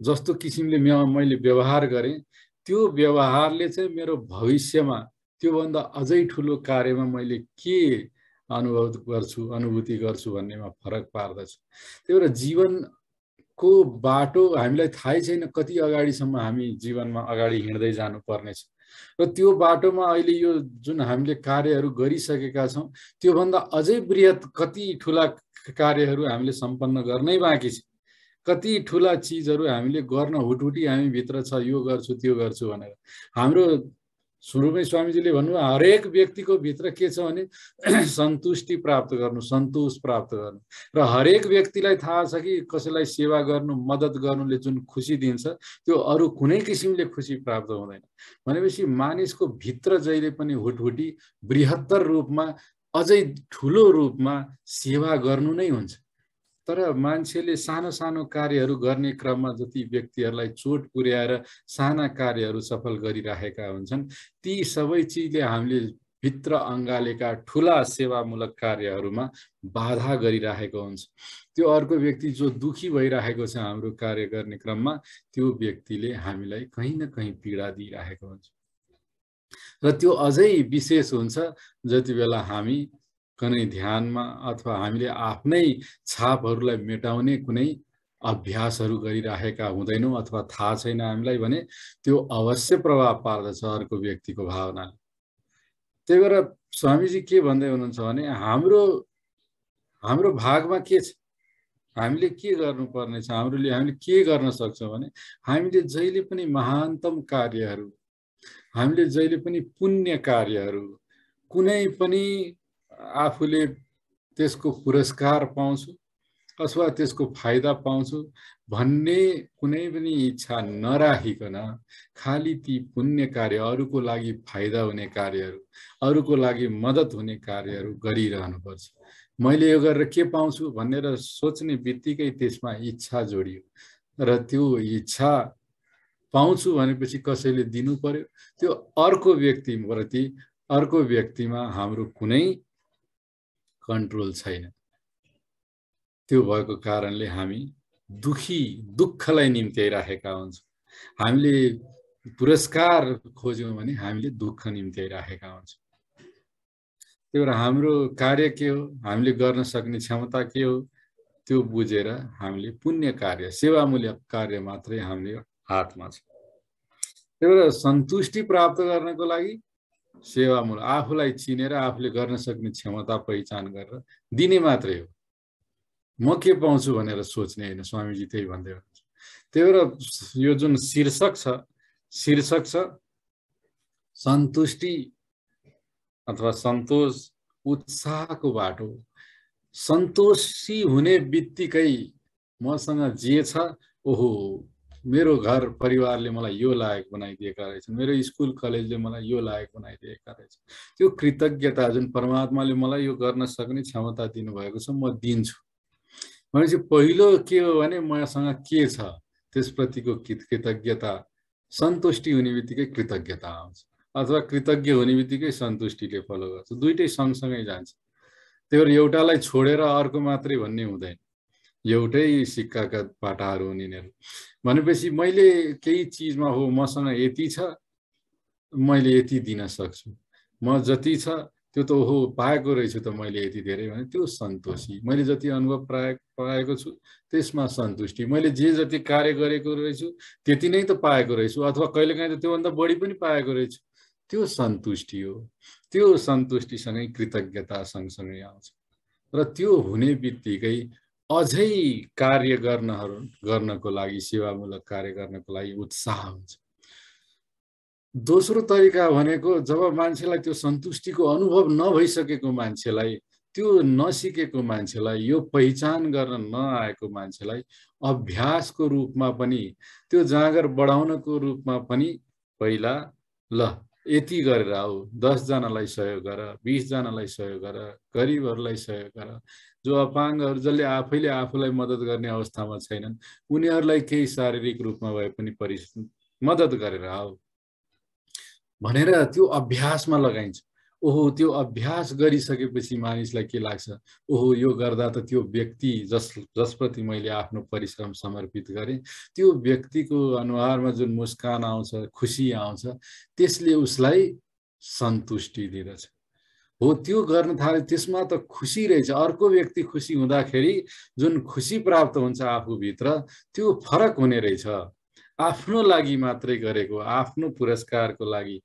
[SPEAKER 2] जस्तो किसिमले मैले व्यवहार गरेँ त्यो व्यवहारले चाहिँ मेरो भविष्यमा त्योभन्दा अझै ठुलो कार्यमा मैले के अनुभव गर्छु अनुभूति गर्छु भन्नेमा फरक पार्दछ त्यही भएर जीवनको बाटो हामीलाई थाहै छैन कति अगाडिसम्म हामी जीवनमा अगाडि हिँड्दै जानुपर्नेछ र त्यो बाटोमा अहिले यो जुन हामीले कार्यहरू गरिसकेका छौँ त्योभन्दा अझै वृहत कति ठुला कार्यहरू हामीले सम्पन्न गर्नै बाँकी छ कति ठुला चिजहरू हामीले गर्न हुटहुटी हामीभित्र छ यो गर्छु त्यो गर्छु भनेर हाम्रो सुरुमै स्वामीजीले भन्नुभयो हरेक व्यक्तिको भित्र के छ भने सन्तुष्टि प्राप्त गर्नु सन्तोष प्राप्त गर्नु र हरेक व्यक्तिलाई थाहा छ कि कसैलाई सेवा गर्नु मद्दत गर्नुले जुन खुसी दिन्छ त्यो अरू कुनै किसिमले खुसी प्राप्त हुँदैन भनेपछि मानिसको भित्र जहिले पनि हुटहुटी बृहत्तर रूपमा अझै ठुलो रूपमा सेवा गर्नु नै हुन्छ तर मान्छेले सानो सानो कार्यहरू गर्ने क्रममा जति व्यक्तिहरूलाई चोट पुर्याएर साना कार्यहरू सफल गरिराखेका हुन्छन् ती सबै चिजले हामीले भित्र अँगालेका ठुला सेवामूलक कार्यहरूमा बाधा गरिराखेको हुन्छ त्यो अर्को व्यक्ति जो दुखी भइरहेको छ हाम्रो कार्य गर्ने क्रममा त्यो व्यक्तिले हामीलाई कहीँ न कहीँ पीडा दिइराखेको हुन्छ र त्यो अझै विशेष हुन्छ जति बेला हामी कुनै ध्यानमा अथवा हामीले आफ्नै छापहरूलाई मेटाउने कुनै अभ्यासहरू गरिराखेका हुँदैनौँ अथवा थाहा छैन हामीलाई भने त्यो अवश्य प्रभाव पार्दछ अर्को व्यक्तिको भावनाले त्यही भएर स्वामीजी के भन्दै हुनुहुन्छ भने हाम्रो हाम्रो भागमा के छ हामीले के गर्नुपर्नेछ छ हाम्रोले हामीले के गर्न सक्छौँ भने हामीले जहिले पनि महानतम कार्यहरू हामीले जहिले पनि पुण्य कार्यहरू कुनै पनि आफूले त्यसको पुरस्कार पाउँछु अथवा त्यसको फाइदा पाउँछु भन्ने कुनै पनि इच्छा नराखिकन खालि ती पुण्य कार्य अरूको लागि फाइदा हुने कार्यहरू अरूको लागि मद्दत हुने कार्यहरू गरिरहनुपर्छ मैले यो गरेर के पाउँछु भनेर सोच्ने बित्तिकै त्यसमा इच्छा जोडियो र त्यो इच्छा पाउँछु भनेपछि कसैले दिनु पर्यो त्यो अर्को व्यक्तिप्रति अर्को व्यक्तिमा हाम्रो कुनै कन्ट्रोल छैन त्यो भएको कारणले हामी दुखी दुःखलाई निम्त्याइराखेका हुन्छौँ हामीले पुरस्कार खोज्यौँ भने हामीले दुःख निम्त्याइराखेका हुन्छौँ त्यो भएर हाम्रो कार्य के हो हामीले गर्न सक्ने क्षमता के हो त्यो बुझेर हामीले पुण्य कार्य सेवामूल्य कार्य मात्रै हामीले हातमा छ त्यही भएर सन्तुष्टि प्राप्त गर्नको लागि सेवामूल आफूलाई चिनेर आफूले गर्न सक्ने क्षमता पहिचान गरेर दिने मात्रै हो म के पाउँछु भनेर सोच्ने होइन स्वामीजी त्यही भन्दै हुनुहुन्छ त्यही भएर यो जुन शीर्षक छ शीर्षक छ सन्तुष्टि अथवा सन्तोष उत्साहको बाटो सन्तोषी हुने बित्तिकै मसँग जे छ ओहो मेरो घर परिवारले मलाई यो लायक बनाइदिएका रहेछन् मेरो स्कुल कलेजले मलाई यो लायक बनाइदिएका रहेछन् त्यो कृतज्ञता जुन परमात्माले मलाई यो गर्न सक्ने क्षमता दिनुभएको छ म दिन्छु भनेपछि पहिलो के हो भने मसँग के छ त्यसप्रतिको कृतज्ञता सन्तुष्टि हुने बित्तिकै कृतज्ञता आउँछ अथवा कृतज्ञ हुने बित्तिकै सन्तुष्टिले फलो गर्छ दुइटै सँगसँगै जान्छ त्यो एउटालाई छोडेर अर्को मात्रै भन्ने हुँदैन एउटै सिक्काका पाटाहरू हुन् यिनीहरू भनेपछि मैले केही चिजमा हो मसँग यति छ मैले यति दिन सक्छु म जति छ त्यो त हो पाएको रहेछु त मैले यति धेरै भने त्यो सन्तोषी मैले जति अनुभव पाए पाएको छु त्यसमा सन्तुष्टि मैले जे जति कार्य गरेको रहेछु त्यति नै त पाएको रहेछु अथवा कहिलेकाहीँ त त्योभन्दा बढी पनि पाएको रहेछु त्यो सन्तुष्टि हो त्यो सन्तुष्टिसँगै कृतज्ञता सँगसँगै आउँछ र त्यो हुने बित्तिकै अझै कार्य गर्नहरू गर्नको लागि सेवामूलक कार्य गर्नको लागि उत्साह हुन्छ दोस्रो तरिका भनेको जब मान्छेलाई त्यो सन्तुष्टिको अनुभव नभइसकेको मान्छेलाई त्यो नसिकेको मान्छेलाई यो पहिचान गर्न नआएको मान्छेलाई अभ्यासको रूपमा पनि त्यो जाँगर बढाउनको रूपमा पनि पहिला ल यति गरेर आऊ दसजनालाई सहयोग गर बिसजनालाई सहयोग गर गरिबहरूलाई सहयोग गर जो अपाङ्गहरू जसले आफैले आफूलाई मद्दत गर्ने अवस्थामा छैनन् उनीहरूलाई केही शारीरिक रूपमा भए पनि परि मद्दत गरेर आऊ भनेर त्यो अभ्यासमा लगाइन्छ ओहो त्यो अभ्यास गरिसकेपछि मानिसलाई के लाग्छ ओहो यो गर्दा त त्यो व्यक्ति जस जसप्रति मैले आफ्नो परिश्रम समर्पित गरेँ त्यो व्यक्तिको अनुहारमा जुन मुस्कान आउँछ खुसी आउँछ त्यसले उसलाई सन्तुष्टि दिँदछ हो त्यो गर्न थाले त्यसमा त खुसी रहेछ अर्को व्यक्ति खुसी हुँदाखेरि जुन खुसी प्राप्त हुन्छ आफूभित्र त्यो फरक हुने रहेछ आफ्नो लागि मात्रै गरेको आफ्नो पुरस्कारको लागि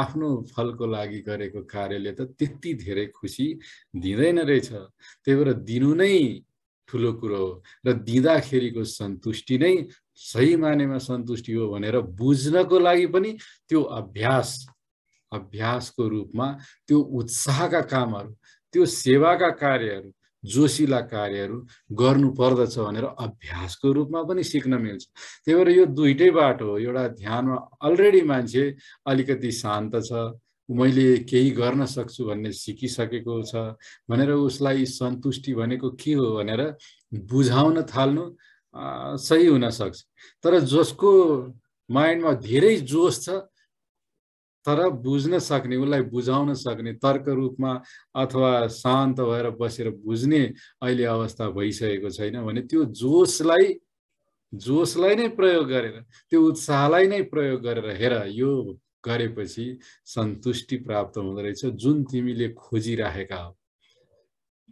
[SPEAKER 2] आफ्नो फलको लागि गरेको कार्यले त त्यति धेरै खुसी दिँदैन रहेछ त्यही भएर दिनु नै ठुलो कुरो हो र दिँदाखेरिको सन्तुष्टि नै सही मानेमा सन्तुष्टि हो भनेर बुझ्नको लागि पनि त्यो अभ्यास अभ्यासको रूपमा त्यो उत्साहका कामहरू त्यो सेवाका कार्यहरू जोसिला कार्यहरू गर्नुपर्दछ भनेर अभ्यासको रूपमा पनि सिक्न मिल्छ त्यही भएर यो दुइटै बाटो हो एउटा ध्यानमा अलरेडी मान्छे अलिकति शान्त छ मैले केही गर्न सक्छु भन्ने सिकिसकेको छ भनेर उसलाई सन्तुष्टि भनेको के हो भनेर बुझाउन थाल्नु सही हुनसक्छ तर जसको माइन्डमा धेरै जोस छ तर बुझ्न सक्ने उसलाई बुझाउन सक्ने तर्क रूपमा अथवा शान्त भएर बसेर बुझ्ने अहिले अवस्था भइसकेको छैन भने त्यो जोसलाई जोसलाई नै प्रयोग गरेर त्यो उत्साहलाई नै प्रयोग गरेर हेर यो गरेपछि सन्तुष्टि प्राप्त हुँदो रहेछ जुन तिमीले खोजिराखेका हो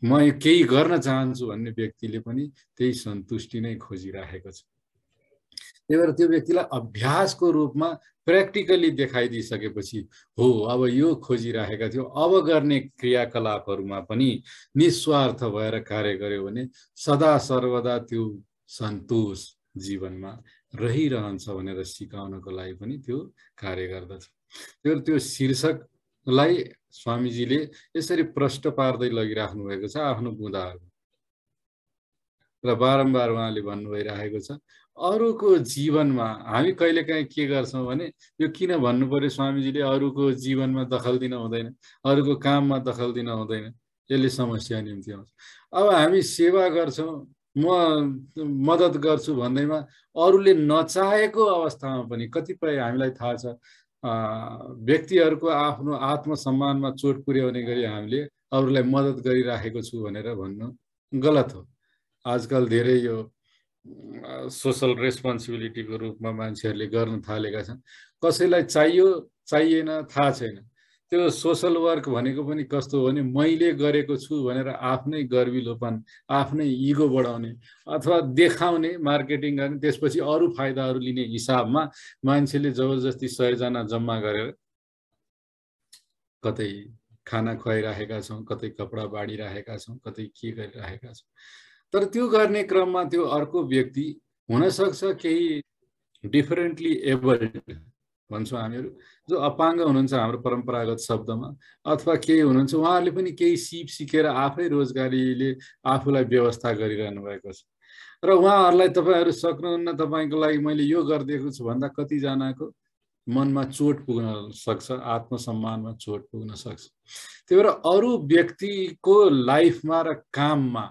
[SPEAKER 2] म केही गर्न चाहन्छु भन्ने व्यक्तिले पनि त्यही सन्तुष्टि नै खोजिराखेको छ त्यही भएर त्यो व्यक्तिलाई अभ्यासको रूपमा प्र्याक्टिकल्ली देखाइदिइसकेपछि हो अब यो खोजिराखेका थियो अब गर्ने क्रियाकलापहरूमा पनि निस्वार्थ भएर कार्य गर्यो भने सदा सर्वदा त्यो सन्तोष जीवनमा रहिरहन्छ भनेर सिकाउनको लागि पनि त्यो कार्य गर्दछ त्यो त्यो शीर्षकलाई स्वामीजीले यसरी प्रष्ट पार्दै लगिराख्नु भएको छ आफ्नो बुँदाहरू र बारम्बार उहाँले भन्नुभइरहेको छ अरूको जीवनमा हामी कहिलेकाहीँ के गर्छौँ भने यो किन भन्नु पऱ्यो स्वामीजीले अरूको जीवनमा दखल दिन हुँदैन अरूको काममा दखल दिन हुँदैन यसले समस्या निम्ति आउँछ अब हामी सेवा गर्छौँ म मद्दत गर्छु भन्दैमा अरूले नचाहेको अवस्थामा पनि कतिपय हामीलाई थाहा छ व्यक्तिहरूको आफ्नो आत्मसम्मानमा चोट पुर्याउने गरी हामीले अरूलाई मद्दत गरिराखेको छु भनेर भन्नु गलत हो आजकल धेरै यो सोसल रेस्पोन्सिबिलिटीको रूपमा मान्छेहरूले गर्न थालेका छन् कसैलाई चाहियो चाहिएन थाहा छैन त्यो सोसल वर्क भनेको पनि कस्तो हो भने मैले गरेको छु भनेर आफ्नै गर्विलोपन आफ्नै इगो बढाउने अथवा देखाउने मार्केटिङ गर्ने त्यसपछि अरू फाइदाहरू लिने हिसाबमा मान्छेले जबरजस्ती सयजना जम्मा गरेर कतै खाना खुवाइराखेका छौँ कतै कपडा बाँडिराखेका छौँ कतै के गरिराखेका छौँ तर त्यो गर्ने क्रममा त्यो अर्को व्यक्ति हुनसक्छ केही डिफरेन्टली एबल भन्छौँ हामीहरू जो अपाङ्ग हुनुहुन्छ हाम्रो परम्परागत शब्दमा अथवा केही हुनुहुन्छ उहाँहरूले पनि केही सिप सिकेर आफै रोजगारीले आफूलाई व्यवस्था गरिरहनु भएको छ र उहाँहरूलाई तपाईँहरू सक्नुहुन्न तपाईँको लागि मैले यो गरिदिएको छु भन्दा कतिजनाको मनमा चोट पुग्न सक्छ आत्मसम्मानमा चोट पुग्न सक्छ त्यही भएर अरू व्यक्तिको लाइफमा र काममा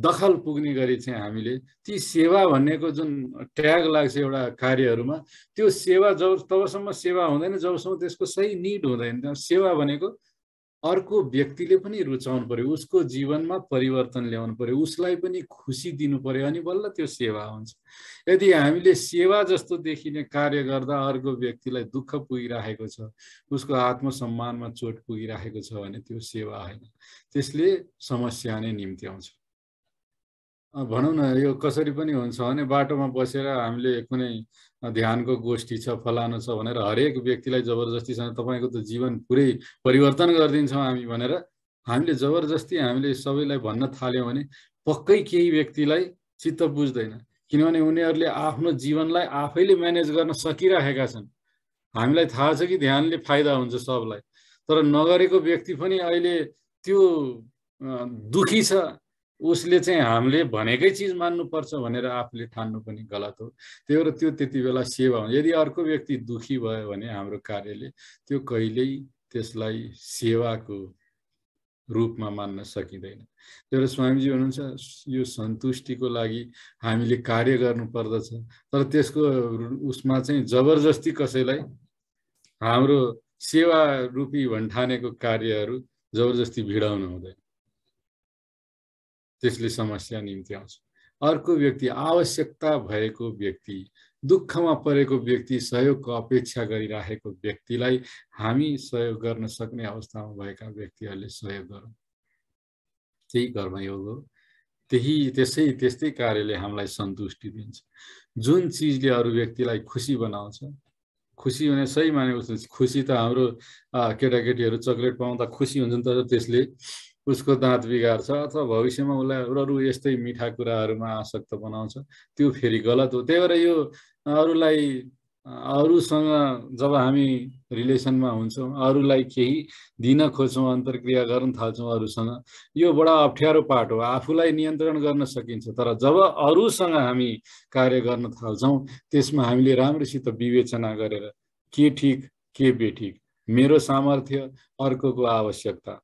[SPEAKER 2] दखल पुग्ने गरी चाहिँ हामीले ती सेवा भन्नेको जुन ट्याग लाग्छ एउटा कार्यहरूमा त्यो सेवा जब तबसम्म सेवा हुँदैन जबसम्म त्यसको सही निड हुँदैन सेवा भनेको अर्को व्यक्तिले पनि रुचाउनु पर्यो उसको जीवनमा परिवर्तन ल्याउनु पर्यो उसलाई पनि खुसी दिनु पर्यो अनि बल्ल त्यो सेवा हुन्छ यदि हामीले सेवा जस्तो देखिने कार्य गर्दा अर्को व्यक्तिलाई दुःख पुगिराखेको छ उसको आत्मसम्मानमा चोट पुगिराखेको छ भने त्यो सेवा होइन त्यसले समस्या नै निम्ति आउँछ भनौँ न यो कसरी पनि हुन्छ भने बाटोमा बसेर हामीले कुनै ध्यानको गोष्ठी छ फलानु छ भनेर हरेक व्यक्तिलाई जबरजस्तीसँग तपाईँको त जीवन पुरै परिवर्तन गरिदिन्छौँ हामी भनेर हामीले जबरजस्ती हामीले सबैलाई भन्न थाल्यौँ भने पक्कै केही व्यक्तिलाई चित्त बुझ्दैन किनभने उनीहरूले आफ्नो जीवनलाई आफैले म्यानेज गर्न सकिराखेका छन् हामीलाई थाहा छ कि ध्यानले फाइदा हुन्छ सबलाई तर नगरेको व्यक्ति पनि अहिले त्यो दुखी छ उसले चाहिँ हामीले भनेकै चिज मान्नुपर्छ भनेर आफूले ठान्नु पनि गलत हो त्यही भएर त्यो त्यति बेला सेवा हुन्छ यदि अर्को व्यक्ति दुखी भयो भने हाम्रो कार्यले त्यो कहिल्यै त्यसलाई सेवाको रूपमा मान्न सकिँदैन त्यही भएर स्वामीजी हुनुहुन्छ यो सन्तुष्टिको लागि हामीले कार्य गर्नुपर्दछ तर त्यसको उसमा चाहिँ जबरजस्ती कसैलाई हाम्रो सेवा रूपी भन्ठानेको कार्यहरू जबरजस्ती भिडाउनु हुँदैन त्यसले समस्या निम्ति आउँछ अर्को व्यक्ति आवश्यकता भएको व्यक्ति दुःखमा परेको व्यक्ति सहयोगको अपेक्षा गरिराखेको व्यक्तिलाई हामी सहयोग गर्न सक्ने अवस्थामा भएका व्यक्तिहरूले सहयोग गरौँ त्यही कर्मयोग हो त्यही त्यसै त्यस्तै कार्यले हामीलाई सन्तुष्टि दिन्छ जुन चिजले अरू व्यक्तिलाई खुसी बनाउँछ खुसी भने सही माने खुसी त हाम्रो केटाकेटीहरू चक्लेट पाउँदा खुसी हुन्छन् तर त्यसले उसको दाँत बिगार्छ अथवा भविष्यमा उसलाई अरू यस्तै मिठा कुराहरूमा आसक्त बनाउँछ त्यो फेरि गलत हो त्यही भएर यो अरूलाई अरूसँग जब हामी रिलेसनमा हुन्छौँ अरूलाई केही दिन खोज्छौँ अन्तर्क्रिया गर्न थाल्छौँ अरूसँग यो बडा अप्ठ्यारो पाठ हो आफूलाई नियन्त्रण गर्न सकिन्छ तर जब अरूसँग हामी कार्य गर्न थाल्छौँ त्यसमा हामीले राम्रोसित विवेचना गरेर के ठिक के बेठिक मेरो सामर्थ्य अर्कोको आवश्यकता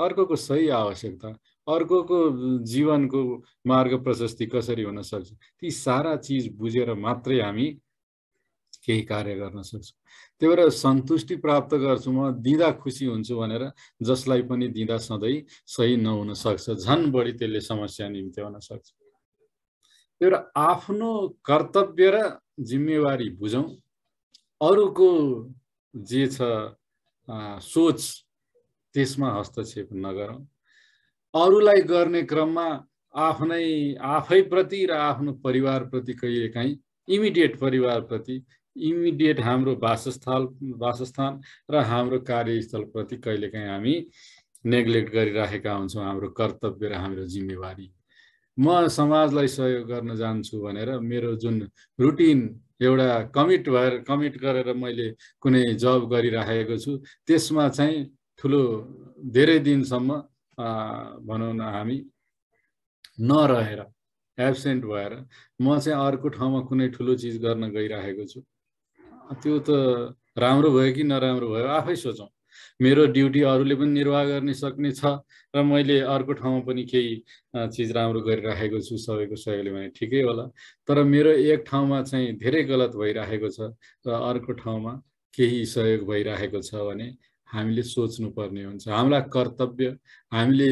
[SPEAKER 2] अर्कोको सही आवश्यकता अर्कोको जीवनको मार्ग प्रशस्ति कसरी हुन सक्छ ती सारा चिज बुझेर मात्रै हामी केही कार्य गर्न सक्छौँ त्यही भएर सन्तुष्टि प्राप्त गर्छु म दिँदा खुसी हुन्छु भनेर जसलाई पनि दिँदा सधैँ सही नहुन सक्छ झन् बढी त्यसले समस्या निम्त्याउन सक्छ त्यही भएर आफ्नो कर्तव्य र जिम्मेवारी बुझौँ अरूको जे छ सोच त्यसमा हस्तक्षेप नगरौँ अरूलाई गर्ने क्रममा आफ्नै आफैप्रति र आफ्नो परिवारप्रति कहिलेकाहीँ इमिडिएट परिवारप्रति इमिडिएट हाम्रो वासस्थल वासस्थान र हाम्रो कार्यस्थलप्रति कहिलेकाहीँ हामी नेग्लेक्ट गरिराखेका हुन्छौँ हाम्रो कर्तव्य र हाम्रो जिम्मेवारी म समाजलाई सहयोग गर्न जान्छु भनेर मेरो जुन रुटिन एउटा कमिट भएर कमिट गरेर मैले कुनै जब गरिराखेको छु त्यसमा चाहिँ ठुलो धेरै दिनसम्म भनौँ न हामी नरहेर एब्सेन्ट भएर म चाहिँ अर्को ठाउँमा कुनै ठुलो चिज गर्न गइराखेको छु त्यो त राम्रो भयो कि नराम्रो भयो आफै सोचौँ मेरो ड्युटी अरूले पनि निर्वाह गर्न सक्ने छ र मैले अर्को ठाउँमा पनि केही चिज राम्रो गरिराखेको छु सबैको सहयोगले भने ठिकै होला तर मेरो एक ठाउँमा चाहिँ धेरै गलत भइराखेको छ र अर्को ठाउँमा केही सहयोग भइराखेको छ भने हामीले सोच्नुपर्ने हुन्छ हाम्रा कर्तव्य हामीले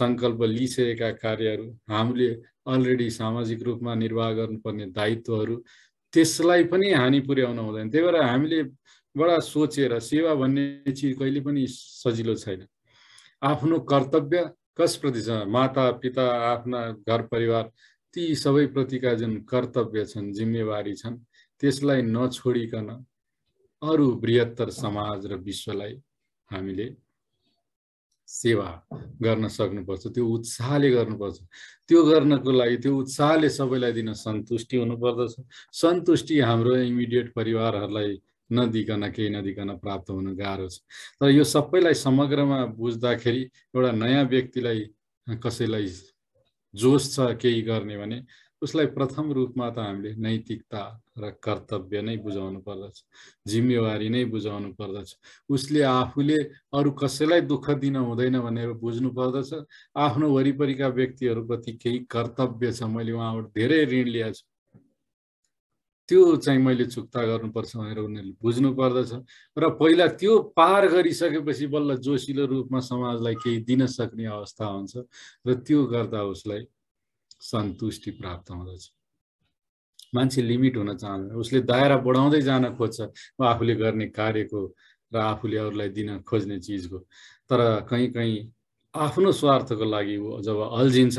[SPEAKER 2] सङ्कल्प लिइसकेका कार्यहरू हामीले अलरेडी सामाजिक रूपमा निर्वाह गर्नुपर्ने दायित्वहरू त्यसलाई पनि हानि पुर्याउन हुँदैन त्यही भएर हामीले बडा सोचेर सेवा भन्ने चिज कहिले पनि सजिलो छैन आफ्नो कर्तव्य कसप्रति छ माता पिता आफ्ना घर परिवार ती सबैप्रतिका जुन कर्तव्य छन् जिम्मेवारी छन् त्यसलाई नछोडिकन अरू बृहत्तर समाज र विश्वलाई हामीले सेवा गर्न सक्नुपर्छ त्यो उत्साहले गर्नुपर्छ त्यो गर्नको लागि त्यो उत्साहले सबैलाई दिन सन्तुष्टि हुनुपर्दछ सन्तुष्टि हाम्रो इमिडिएट परिवारहरूलाई नदिकन केही नदिकन प्राप्त हुन गाह्रो छ तर यो सबैलाई समग्रमा बुझ्दाखेरि एउटा नयाँ व्यक्तिलाई कसैलाई जोस छ केही गर्ने भने उसलाई प्रथम रूपमा त हामीले नैतिकता र कर्तव्य नै बुझाउनु पर्दछ जिम्मेवारी नै बुझाउनु पर्दछ उसले आफूले अरू कसैलाई दुःख दिन हुँदैन भनेर बुझ्नु पर्दछ आफ्नो वरिपरिका व्यक्तिहरूप्रति केही कर्तव्य छ मैले उहाँबाट धेरै ऋण लिएको छु त्यो चाहिँ मैले चुक्ता गर्नुपर्छ भनेर उनीहरूले बुझ्नु पर्दछ र पहिला त्यो पार गरिसकेपछि बल्ल जोसिलो रूपमा समाजलाई केही दिन सक्ने अवस्था हुन्छ र त्यो गर्दा उसलाई सन्तुष्टि प्राप्त हुँदछ मान्छे लिमिट हुन चाहँदैन उसले दायरा बढाउँदै जान खोज्छ आफूले गर्ने कार्यको र आफूले अरूलाई दिन खोज्ने चिजको तर कहीँ कहीँ आफ्नो स्वार्थको लागि ऊ जब अल्झिन्छ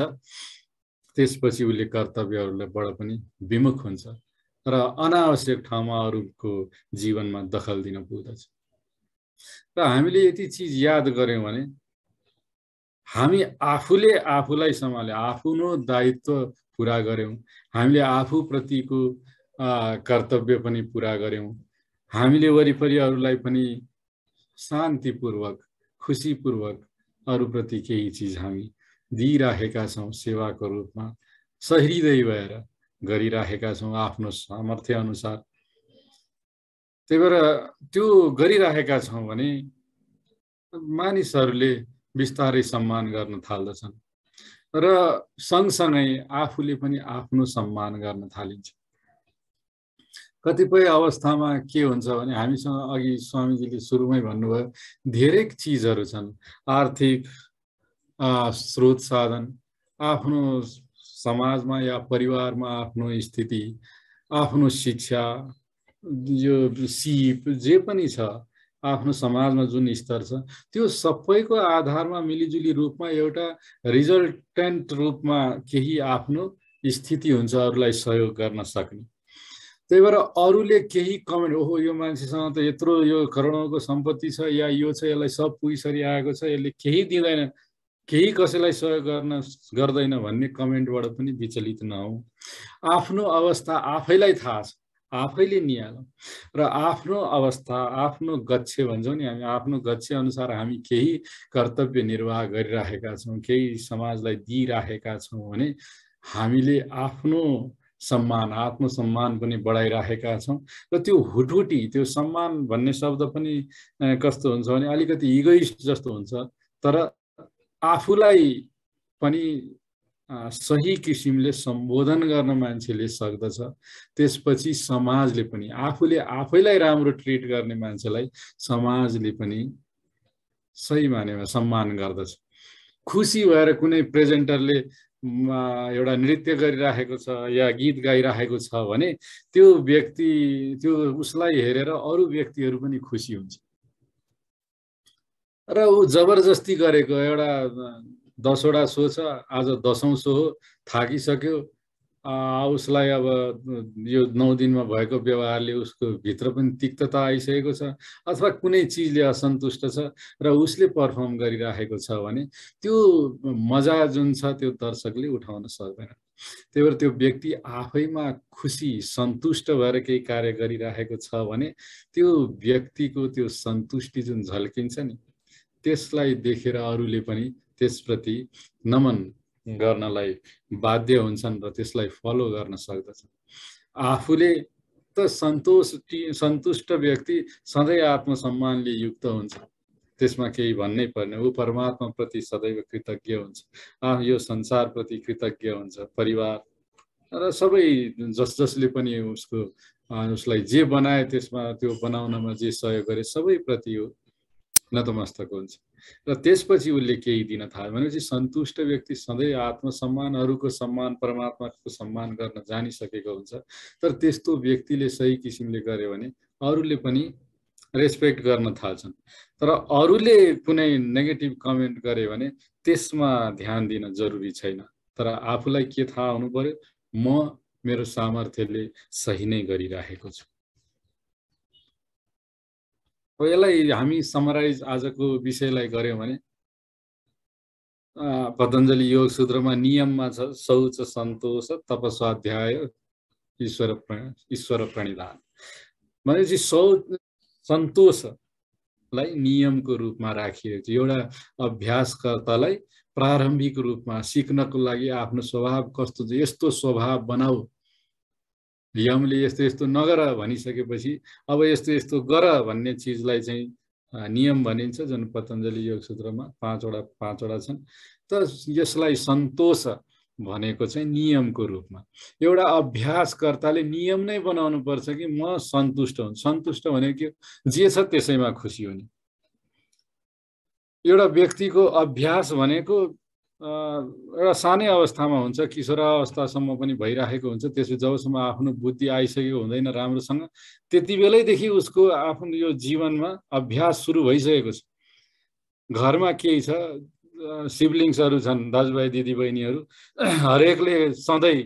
[SPEAKER 2] त्यसपछि उसले बडा पनि विमुख हुन्छ र अनावश्यक ठाउँमा अरूको जीवनमा दखल दिन पुग्दछ र हामीले यति चिज याद गऱ्यौँ भने हामी आफूले आफूलाई सम्हाल्यो आफ्नो दायित्व पुरा गऱ्यौँ हामीले आफूप्रतिको कर्तव्य पनि पुरा गऱ्यौँ हामीले वरिपरिहरूलाई पनि शान्तिपूर्वक खुसीपूर्वक अरूप्रति केही चिज हामी दिइराखेका छौँ सेवाको रूपमा सहृदय भएर गरिराखेका छौँ आफ्नो सामर्थ्य अनुसार त्यही भएर त्यो गरिराखेका छौँ भने मानिसहरूले बिस्तारै सम्मान गर्न थाल्दछन् र सँगसँगै आफूले पनि आफ्नो सम्मान गर्न थालिन्छ कतिपय अवस्थामा के हुन्छ भने हामीसँग अघि स्वामीजीले सुरुमै भन्नुभयो धेरै चिजहरू छन् आर्थिक स्रोत साधन आफ्नो समाजमा या परिवारमा आफ्नो स्थिति आफ्नो शिक्षा यो सिप जे पनि छ आफ्नो समाजमा जुन स्तर छ त्यो सबैको आधारमा मिलिजुली रूपमा एउटा रिजल्टेन्ट रूपमा केही आफ्नो स्थिति हुन्छ अरूलाई सहयोग गर्न सक्ने त्यही भएर अरूले केही कमेन्ट ओहो यो मान्छेसँग त यत्रो यो करोडौँको सम्पत्ति छ या यो छ यसलाई सब पुगिसरी आएको छ यसले केही दिँदैन केही कसैलाई सहयोग गर्न गर्दैन भन्ने कमेन्टबाट पनि विचलित नहौँ आफ्नो अवस्था आफैलाई थाहा छ आफैले निहालौँ र आफ्नो अवस्था आफ्नो गच्छे भन्छौँ नि हामी आफ्नो गक्ष अनुसार हामी केही कर्तव्य निर्वाह गरिराखेका छौँ केही समाजलाई दिइराखेका छौँ भने हामीले आफ्नो सम्मान आत्मसम्मान पनि बढाइराखेका छौँ र त्यो हुटहुटी त्यो सम्मान भन्ने शब्द पनि कस्तो हुन्छ भने अलिकति इगोइस्ट जस्तो हुन्छ तर आफूलाई पनि सही किसिमले सम्बोधन गर्न मान्छेले सक्दछ त्यसपछि समाजले पनि आफूले आफैलाई राम्रो ट्रिट गर्ने मान्छेलाई समाजले पनि सही मानेमा सम्मान गर्दछ खुसी भएर कुनै प्रेजेन्टरले एउटा नृत्य गरिराखेको छ या गीत गाइराखेको छ भने त्यो व्यक्ति त्यो उसलाई हेरेर अरू व्यक्तिहरू पनि खुसी हुन्छ र ऊ जबरजस्ती गरेको एउटा दसवटा सो छ आज दसौँ सो हो थाकिसक्यो उसलाई अब यो नौ दिनमा भएको व्यवहारले उसको भित्र पनि तिक्तता आइसकेको छ अथवा कुनै चिजले असन्तुष्ट छ र उसले पर्फर्म गरिराखेको छ भने त्यो मजा जुन छ त्यो दर्शकले उठाउन सक्दैन त्यही भएर त्यो व्यक्ति आफैमा खुसी सन्तुष्ट भएर केही कार्य गरिराखेको छ भने त्यो व्यक्तिको त्यो सन्तुष्टि जुन झल्किन्छ नि त्यसलाई देखेर अरूले पनि त्यसप्रति नमन गर्नलाई बाध्य हुन्छन् र त्यसलाई फलो गर्न सक्दछन् आफूले त सन्तोष सन्तुष्ट व्यक्ति सधैँ आत्मसम्मानले युक्त हुन्छ त्यसमा केही भन्नै पर्ने ऊ परमात्माप्रति सदैव कृतज्ञ हुन्छ आ यो संसारप्रति कृतज्ञ हुन्छ परिवार र सबै जस जसले पनि उसको उसलाई जे बनाए त्यसमा त्यो बनाउनमा जे सहयोग गरे सबैप्रति हो नतमस्तक हुन्छ र त्यसपछि उसले केही दिन थाल्यो भनेपछि सन्तुष्ट व्यक्ति सधैँ आत्मसम्मान अरूको सम्मान परमात्माको सम्मान गर्न जानिसकेको हुन्छ तर त्यस्तो व्यक्तिले सही किसिमले गर्यो भने अरूले पनि रेस्पेक्ट गर्न थाल्छन् तर अरूले कुनै नेगेटिभ कमेन्ट गर्यो भने त्यसमा ध्यान दिन जरुरी छैन तर आफूलाई के थाहा हुनु पर्यो म मेरो सामर्थ्यले सही नै गरिराखेको छु अब यसलाई हामी समराइज आजको विषयलाई गऱ्यौँ भने पतञ्जलि योग सूत्रमा नियममा छ शौच सन्तोष तपस्वाध्याय ईश्वर ईश्वर प्रणिधान भनेपछि शौच सन्तोषलाई नियमको रूपमा राखिएको छ एउटा अभ्यासकर्तालाई प्रारम्भिक रूपमा सिक्नको लागि आफ्नो स्वभाव कस्तो छ यस्तो स्वभाव बनाऊ यमले यस्तो यस्तो नगर भनिसकेपछि अब यस्तो यस्तो गर भन्ने चिजलाई चाहिँ नियम भनिन्छ जुन पतञ्जलि योग सूत्रमा पाँचवटा पाँचवटा छन् त यसलाई सन्तोष भनेको चाहिँ नियमको रूपमा एउटा अभ्यासकर्ताले नियम नै बनाउनु पर्छ कि म सन्तुष्ट हुन्छ सन्तुष्ट भनेको के जे छ त्यसैमा खुसी हुने एउटा व्यक्तिको अभ्यास भनेको एउटा सानै अवस्थामा हुन्छ किशोरा अवस्थासम्म पनि भइराखेको हुन्छ त्यसपछि जबसम्म आफ्नो बुद्धि आइसकेको हुँदैन राम्रोसँग त्यति बेलैदेखि उसको आफ्नो यो जीवनमा अभ्यास सुरु भइसकेको छ घरमा केही छ सिब्लिङ्सहरू छन् दाजुभाइ दिदीबहिनीहरू हरेकले सधैँ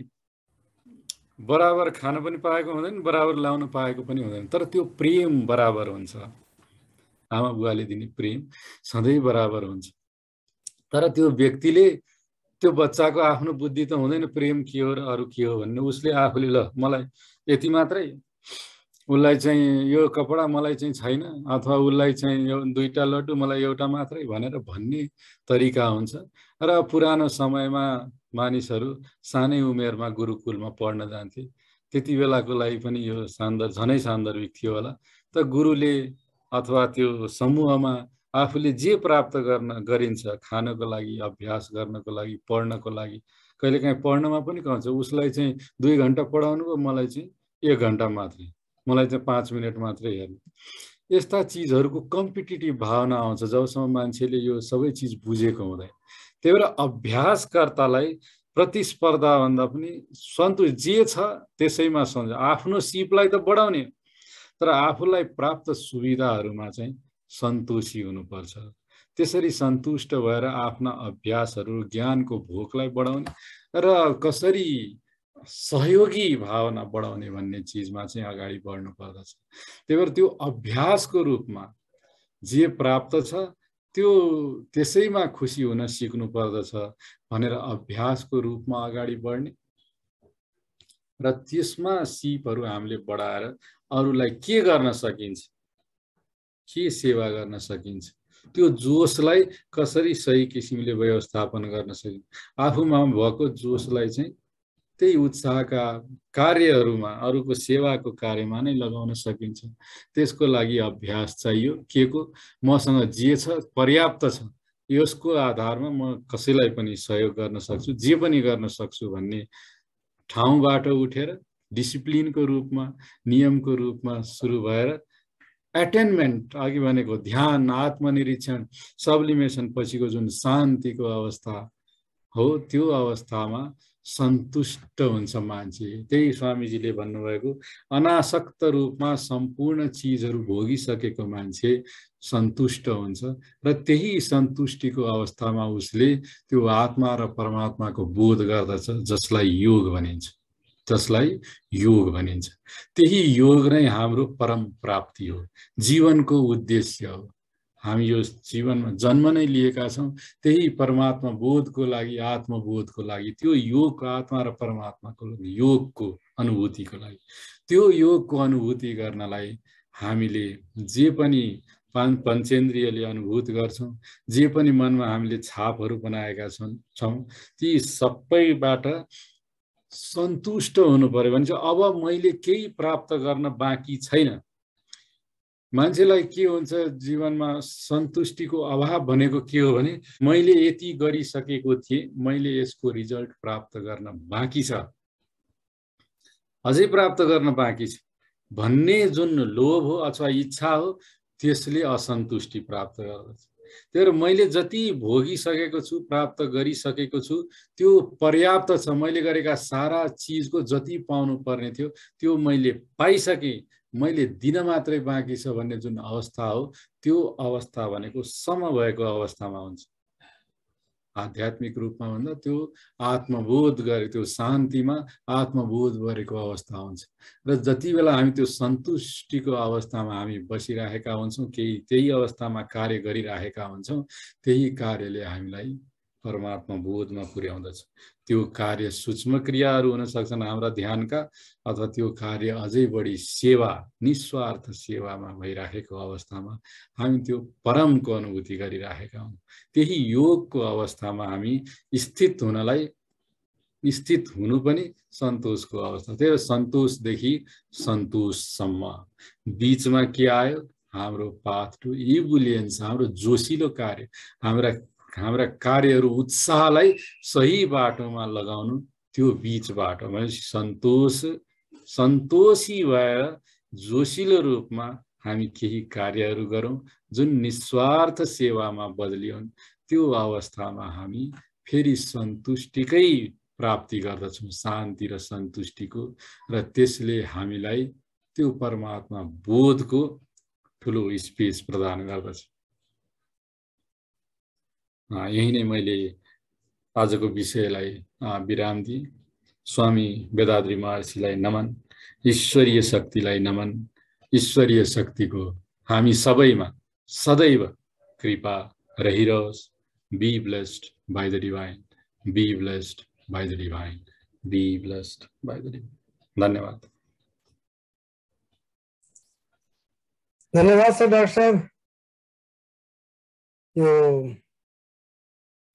[SPEAKER 2] बराबर खान पनि पाएको हुँदैन बराबर लाउन पाएको पनि हुँदैन तर त्यो प्रेम बराबर हुन्छ आमा बुवाले दिने प्रेम सधैँ बराबर हुन्छ तर त्यो व्यक्तिले त्यो बच्चाको आफ्नो बुद्धि त हुँदैन प्रेम के हो र अरू के हो भन्ने उसले आफूले ल मलाई यति मात्रै उसलाई चाहिँ यो कपडा मलाई चाहिँ छैन अथवा उसलाई चाहिँ यो दुईवटा लड्डु मलाई एउटा मात्रै भनेर भन्ने तरिका हुन्छ र पुरानो समयमा मानिसहरू सानै उमेरमा गुरुकुलमा पढ्न जान्थे त्यति बेलाको लागि पनि यो सान्दर्भ झनै सान्दर्भिक थियो होला त गुरुले अथवा त्यो समूहमा आफूले जे प्राप्त गर्न गरिन्छ खानको लागि अभ्यास गर्नको लागि पढ्नको लागि कहिलेकाहीँ पढ्नमा पनि कहन्छ उसलाई चाहिँ दुई घन्टा पढाउनुको मलाई चाहिँ एक घन्टा मात्रै मलाई चाहिँ पाँच मिनट मात्रै हेर्नु यस्ता चिजहरूको कम्पिटेटिभ भावना आउँछ जबसम्म मान्छेले यो सबै चिज बुझेको हुँदैन त्यही भएर अभ्यासकर्तालाई प्रतिस्पर्धाभन्दा पनि सन्तुष्ट जे छ त्यसैमा सम्झ आफ्नो सिपलाई त बढाउने तर आफूलाई प्राप्त सुविधाहरूमा चाहिँ सन्तोषी हुनुपर्छ त्यसरी सन्तुष्ट भएर आफ्ना अभ्यासहरू ज्ञानको भोकलाई बढाउने र कसरी सहयोगी भावना बढाउने भन्ने चिजमा चाहिँ अगाडि बढ्नु पर्दछ त्यही भएर त्यो अभ्यासको रूपमा जे प्राप्त छ त्यो त्यसैमा खुसी हुन सिक्नु पर्दछ भनेर अभ्यासको रूपमा अगाडि बढ्ने र त्यसमा सिपहरू हामीले बढाएर अरूलाई के गर्न सकिन्छ के सेवा गर्न सकिन्छ त्यो जोसलाई कसरी सही किसिमले व्यवस्थापन गर्न सकिन्छ आफूमा भएको जोसलाई चाहिँ त्यही उत्साहका कार्यहरूमा अरूको सेवाको कार्यमा नै लगाउन सकिन्छ त्यसको लागि अभ्यास चाहियो के को मसँग जे छ पर्याप्त छ यसको आधारमा म कसैलाई पनि सहयोग गर्न सक्छु जे पनि गर्न सक्छु भन्ने ठाउँबाट उठेर डिसिप्लिनको रूपमा नियमको रूपमा सुरु भएर एटेनमेन्ट अघि भनेको ध्यान आत्मनिरीक्षण सब्लिमेसन पछिको जुन शान्तिको अवस्था हो त्यो अवस्थामा सन्तुष्ट हुन्छ मान्छे त्यही स्वामीजीले भन्नुभएको अनासक्त रूपमा सम्पूर्ण चिजहरू भोगिसकेको मान्छे सन्तुष्ट हुन्छ र त्यही सन्तुष्टिको अवस्थामा उसले त्यो आत्मा र परमात्माको बोध गर्दछ जसलाई योग भनिन्छ जसलाई योग भनिन्छ त्यही योग नै हाम्रो परम प्राप्ति हो जीवनको उद्देश्य हो हामी यो जीवनमा जन्म नै लिएका छौँ त्यही परमात्मा बोधको लागि आत्मबोधको लागि त्यो योगको आत्मा र परमात्माको योगको अनुभूतिको लागि त्यो योगको अनुभूति गर्नलाई हामीले जे पनि पन् पञ्चेन्द्रियले अनुभूत गर्छौँ जे पनि मनमा हामीले छापहरू बनाएका छन् छौँ ती सबैबाट सन्तुष्ट हुनु पर्यो भने चाहिँ अब मैले केही प्राप्त गर्न बाँकी छैन मान्छेलाई के हुन्छ जीवनमा सन्तुष्टिको अभाव भनेको के हो भने मैले यति गरिसकेको थिएँ मैले यसको रिजल्ट प्राप्त गर्न बाँकी छ अझै प्राप्त गर्न बाँकी छ भन्ने जुन लोभ हो अथवा इच्छा हो त्यसले असन्तुष्टि प्राप्त गर्दछ त्यही मैले जति भोगिसकेको छु प्राप्त गरिसकेको छु त्यो पर्याप्त छ मैले गरेका सारा चिजको जति पाउनु पर्ने थियो त्यो मैले पाइसकेँ मैले दिन मात्रै बाँकी छ भन्ने जुन अवस्था हो त्यो अवस्था भनेको सम भएको अवस्थामा हुन्छ आध्यात्मिक रूपमा भन्दा त्यो आत्मबोध गरे त्यो शान्तिमा आत्मबोध गरेको अवस्था हुन्छ र जति बेला हामी त्यो सन्तुष्टिको अवस्थामा हामी बसिरहेका हुन्छौँ केही त्यही अवस्थामा कार्य गरिराखेका हुन्छौँ त्यही कार्यले हामीलाई परमात्मा बोधमा पुर्याउँदछ त्यो कार्य सूक्ष्म क्रियाहरू हुन सक्छन् हाम्रा ध्यानका अथवा त्यो कार्य अझै बढी सेवा निस्वार्थ सेवामा भइराखेको अवस्थामा हामी त्यो परमको अनुभूति गरिराखेका हौँ त्यही योगको अवस्थामा हामी स्थित हुनलाई स्थित हुनु पनि सन्तोषको अवस्था त्यही भएर सन्तोषदेखि सन्तोषसम्म बिचमा के आयो हाम्रो पाथ टु इबुलियन्स हाम्रो जोसिलो कार्य हाम्रा हाम्रा कार्यहरू उत्साहलाई सही बाटोमा लगाउनु त्यो बिचबाट बाटोमा सन्तोष सन्तोषी भएर जोसिलो रूपमा हामी केही कार्यहरू गरौँ जुन निस्वार्थ सेवामा बदलियौँ त्यो अवस्थामा हामी फेरि सन्तुष्टिकै प्राप्ति गर्दछौँ शान्ति र सन्तुष्टिको र त्यसले हामीलाई त्यो परमात्मा बोधको ठुलो स्पेस प्रदान गर्दछ यही मैं आज को विषय विराम दिए स्वामी वेदाद्री महर्षि नमन ईश्वरीय शक्ति नमन ईश्वरीय शक्ति शक्तिको हामी सबैमा सदैव कृपा रहिरहोस् be blessed by the divine be blessed by the divine be blessed by the divine धन्यवाद
[SPEAKER 1] धन्यवाद सर डॉक्टर साहब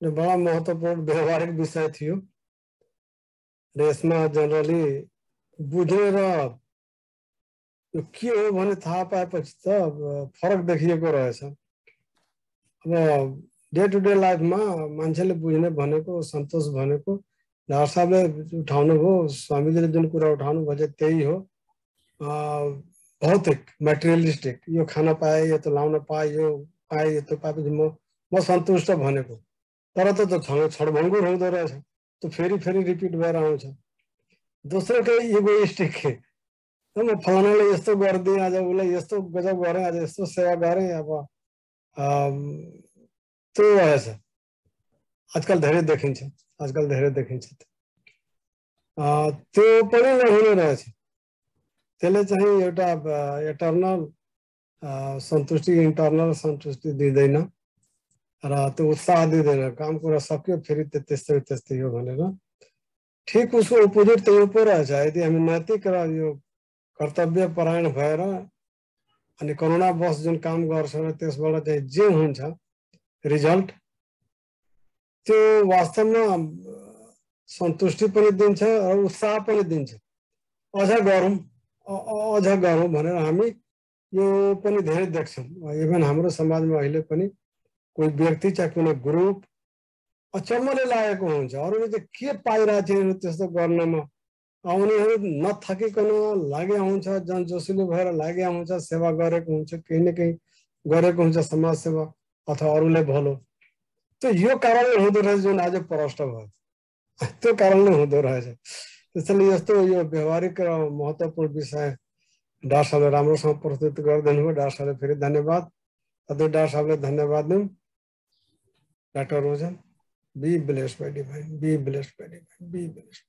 [SPEAKER 1] जो बड़ा महत्वपूर्ण व्यवहारिक विषय थियो र यसमा जनरली बुझेर के हो भने थाहा पाएपछि त फरक देखिएको रहेछ अब डे टु डे लाइफमा मान्छेले बुझ्ने भनेको सन्तोष भनेको डाक्टर साहबले उठाउनुभयो स्वामीजीले जुन कुरा उठाउनु भयो त्यही हो भौतिक मेटेरियलिस्टिक यो खान पाएँ यो त लाउन पाएँ यो पाएँ यो त पाएपछि म म सन्तुष्ट भनेको तर જ છળભંગુર હોતો રહે છે તો ફેરી ફેરી રિપીટ બહેરાણું છે के इगोइस्टिक फलाना यस्तो गर्दै आज उसलाई यस्तो गजब गरेँ आज यस्तो सेवा गरेँ अब त्यो भएछ आजकल धेरै देखिन्छ आजकल धेरै देखिन्छ त्यो पनि नहुने रहेछ त्यसले चाहिँ एउटा सन्तुष्टि इन्टर्नल सन्तुष्टि दिँदैन र त्यो उत्साह दिँदैन काम कुरा सक्यो फेरि त्यस्तै त्यस्तै यो भनेर ठिक उसको अपोजिट त यो पो रहेछ यदि हामी नैतिक र यो कर्तव्य परायण भएर अनि करुणावश जुन काम गर्छ र त्यसबाट चाहिँ जे हुन्छ रिजल्ट त्यो वास्तवमा सन्तुष्टि पनि दिन्छ र उत्साह पनि दिन्छ अझ गरौँ अझ गरौँ भनेर हामी यो पनि धेरै देख्छौँ इभन हाम्रो समाजमा अहिले पनि कोही व्यक्ति चाहे कुनै ग्रुप अचम्मले लागेको तो हुन्छ अरूले चाहिँ के पाइरहेको थियो त्यस्तो गर्नमा उनीहरू नथकिकन लागे हुन्छ जन जोसिलो भएर लागे हुन्छ सेवा गरेको हुन्छ केही न केही गरेको हुन्छ समाज सेवा अथवा अरुले भलो त्यो यो कारणले हुँदो रहेछ जुन आज प्रष्ट भयो त्यो कारणले हुँदो रहेछ त्यसैले तो यस्तो यो व्यवहारिक र महत्त्वपूर्ण विषय डाक्टर साहबले राम्रोसँग प्रस्तुत गरिदिनु भयो डाक्टर साहबलाई फेरि धन्यवाद अझै डाक्टर साहबलाई धन्यवाद दिउँ that erosion. Be blessed by divine, be blessed by divine, be blessed.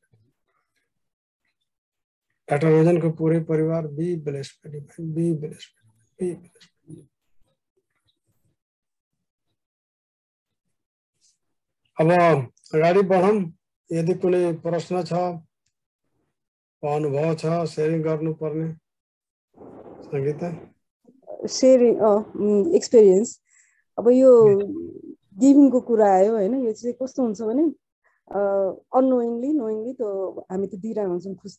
[SPEAKER 1] That erosion को पूरे परिवार be blessed by divine, be blessed, be blessed. अब अगाडि बढौँ यदि कुनै प्रश्न छ अनुभव छ सेयरिङ गर्नुपर्ने सङ्गीता
[SPEAKER 3] सेयरिङ एक्सपिरियन्स अब यो गिभिङको कुरा आयो होइन यो चाहिँ कस्तो हुन्छ भने अनोइङली नोइङली त्यो हामी त दिइरहेको हुन्छौँ खुस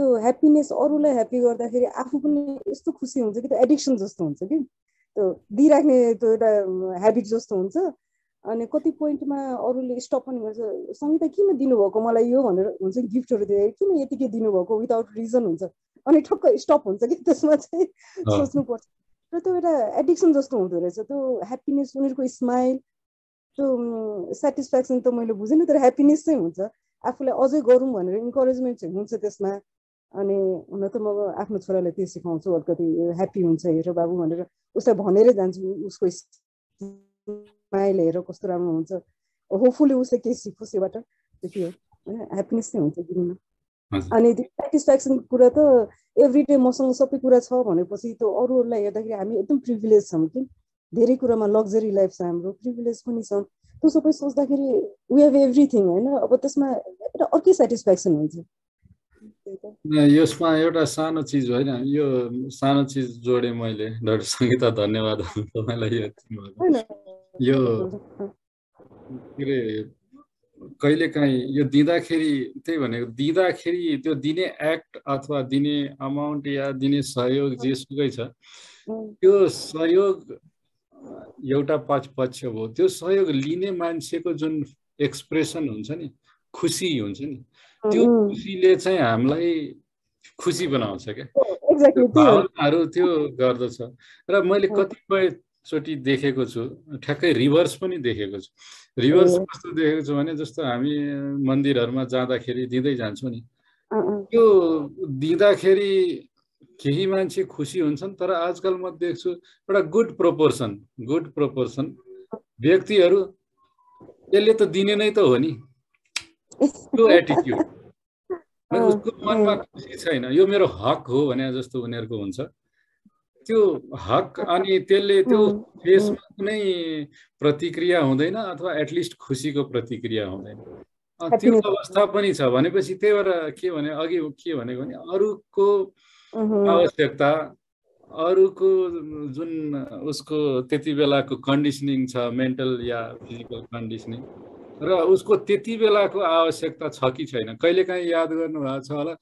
[SPEAKER 3] त्यो ह्याप्पिनेस अरूलाई ह्याप्पी गर्दाखेरि आफू पनि यस्तो खुसी हुन्छ कि त्यो एडिक्सन जस्तो हुन्छ कि त्यो दिइराख्ने त्यो एउटा ह्याबिट जस्तो हुन्छ अनि कति पोइन्टमा अरूले स्टप पनि गर्छ सङ्गीता किन दिनुभएको मलाई यो भनेर हुन्छ नि गिफ्टहरू दिँदाखेरि किन यतिकै दिनुभएको विदाउट रिजन हुन्छ अनि ठक्क स्टप हुन्छ कि त्यसमा चाहिँ सोच्नुपर्छ र त्यो एउटा एडिक्सन जस्तो हुँदो रहेछ त्यो ह्याप्पिनेस उनीहरूको स्माइल त्यो सेटिस्फ्याक्सन त मैले बुझिनँ तर ह्याप्पिनेस चाहिँ हुन्छ आफूलाई अझै गरौँ भनेर इन्करेजमेन्ट चाहिँ हुन्छ त्यसमा अनि हुन त म आफ्नो छोरालाई त्यही सिकाउँछु अलिकति ह्याप्पी हुन्छ हेर बाबु भनेर उसलाई भनेरै जान्छु उसको स्माइल हेर कस्तो राम्रो हुन्छ होपफुली उसले केही सिकोस् योबाट त्यति हो ह्याप्पिनेस नै हुन्छ दिनमा अनि त्यो सेटिस्फ्याक्सन कुरा त एभ्री डे मसँग सबै कुरा छ भनेपछि त्यो अरूहरूलाई हेर्दाखेरि हामी एकदम प्रिभिलेज छौँ कि धेरै कुरामा लग्जरी लाइफ छ हाम्रो प्रिभिलेज पनि छ त्यो सबै सोच्दाखेरि वी हेभ एभ्रिथिङ होइन अब त्यसमा एउटा अर्कै सेटिस्फ्याक्सन हुन्छ
[SPEAKER 2] यसमा एउटा सानो चिज होइन यो सानो चिज जोडेँ मैले डाक्टर सङ्गीता धन्यवाद तपाईँलाई यो के अरे कहिलेकाहीँ यो दिँदाखेरि त्यही भनेको दिँदाखेरि त्यो दिने एक्ट अथवा दिने अमाउन्ट या दिने सहयोग जेसुकै छ त्यो सहयोग एउटा पक्ष पक्ष हो त्यो सहयोग लिने मान्छेको जुन एक्सप्रेसन हुन्छ नि खुसी हुन्छ नि त्यो खुसीले चाहिँ हामीलाई खुसी बनाउँछ क्या
[SPEAKER 1] भावनाहरू
[SPEAKER 2] त्यो गर्दछ र मैले कतिपय कतिपयचोटि देखेको छु ठ्याक्कै रिभर्स पनि देखेको छु रिभर्स कस्तो देखेको छु भने जस्तो हामी मन्दिरहरूमा जाँदाखेरि दिँदै जान्छौँ नि त्यो दिँदाखेरि केही मान्छे खुसी हुन्छन् तर आजकल म देख्छु एउटा गुड प्रोपोर्सन गुड प्रोपोर्सन व्यक्तिहरू यसले त दिने नै त हो नि त्यो एटिट्युड उसको मनमा खुसी छैन यो मेरो हक हो भने जस्तो उनीहरूको हुन्छ त्यो हक अनि त्यसले त्यो फेसमा कुनै प्रतिक्रिया हुँदैन अथवा एटलिस्ट खुसीको प्रतिक्रिया हुँदैन त्यो अवस्था पनि छ भनेपछि त्यही भएर के भने अघि के भनेको भने अरूको आवश्यकता अरूको जुन उसको त्यति बेलाको कन्डिसनिङ छ मेन्टल या फिजिकल कन्डिसनिङ र उसको त्यति बेलाको आवश्यकता छ कि छैन कहिलेकाहीँ याद गर्नुभएको छ होला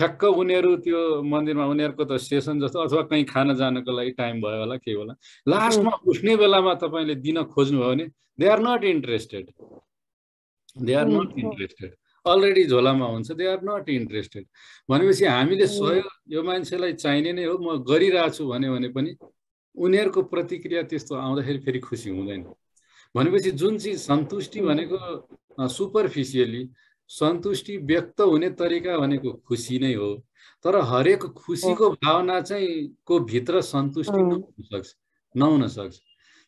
[SPEAKER 2] ठ्याक्क उनीहरू त्यो मन्दिरमा उनीहरूको त सेसन जस्तो अथवा कहीँ खान जानको लागि टाइम भयो होला के होला लास्टमा उठ्ने बेलामा तपाईँले दिन खोज्नुभयो भने they are not interested they are not interested already झोलामा हुन्छ दे आर नट इन्ट्रेस्टेड भनेपछि हामीले hmm. सहयोग यो मान्छेलाई चाहिने नै हो म गरिरहेछु भन्यो भने पनि उनीहरूको प्रतिक्रिया त्यस्तो आउँदाखेरि फेरि खुसी हुँदैन भनेपछि जुन चिज सन्तुष्टि hmm. भनेको सुपरफिसियली सन्तुष्टि व्यक्त हुने तरिका भनेको खुसी नै हो तर हरेक खुसीको hmm. भावना चाहिँ को भित्र सन्तुष्टि नहुन सक्छ नहुन सक्छ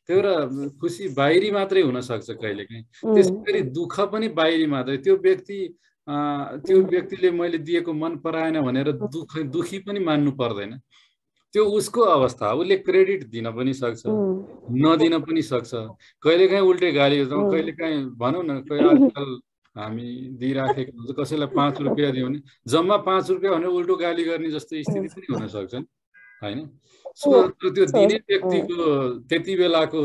[SPEAKER 2] त्यो एउटा खुसी बाहिरी मात्रै हुनसक्छ कहिलेकाहीँ त्यसै गरी दुःख पनि बाहिरी मात्रै त्यो व्यक्ति त्यो व्यक्तिले मैले दिएको मन पराएन भनेर दुःख दुखी पनि मान्नु पर्दैन त्यो उसको अवस्था उसले क्रेडिट दिन पनि सक्छ नदिन पनि सक्छ कहिलेकाहीँ उल्टे गाली कहिलेकाहीँ भनौँ न आजकल हामी दिइराखेको हुन्छ कसैलाई पाँच रुपियाँ दियो भने जम्मा पाँच रुपियाँ भने उल्टो गाली गर्ने जस्तो स्थिति पनि हुनसक्छ होइन
[SPEAKER 3] त्यो दिने व्यक्तिको
[SPEAKER 2] त्यति बेलाको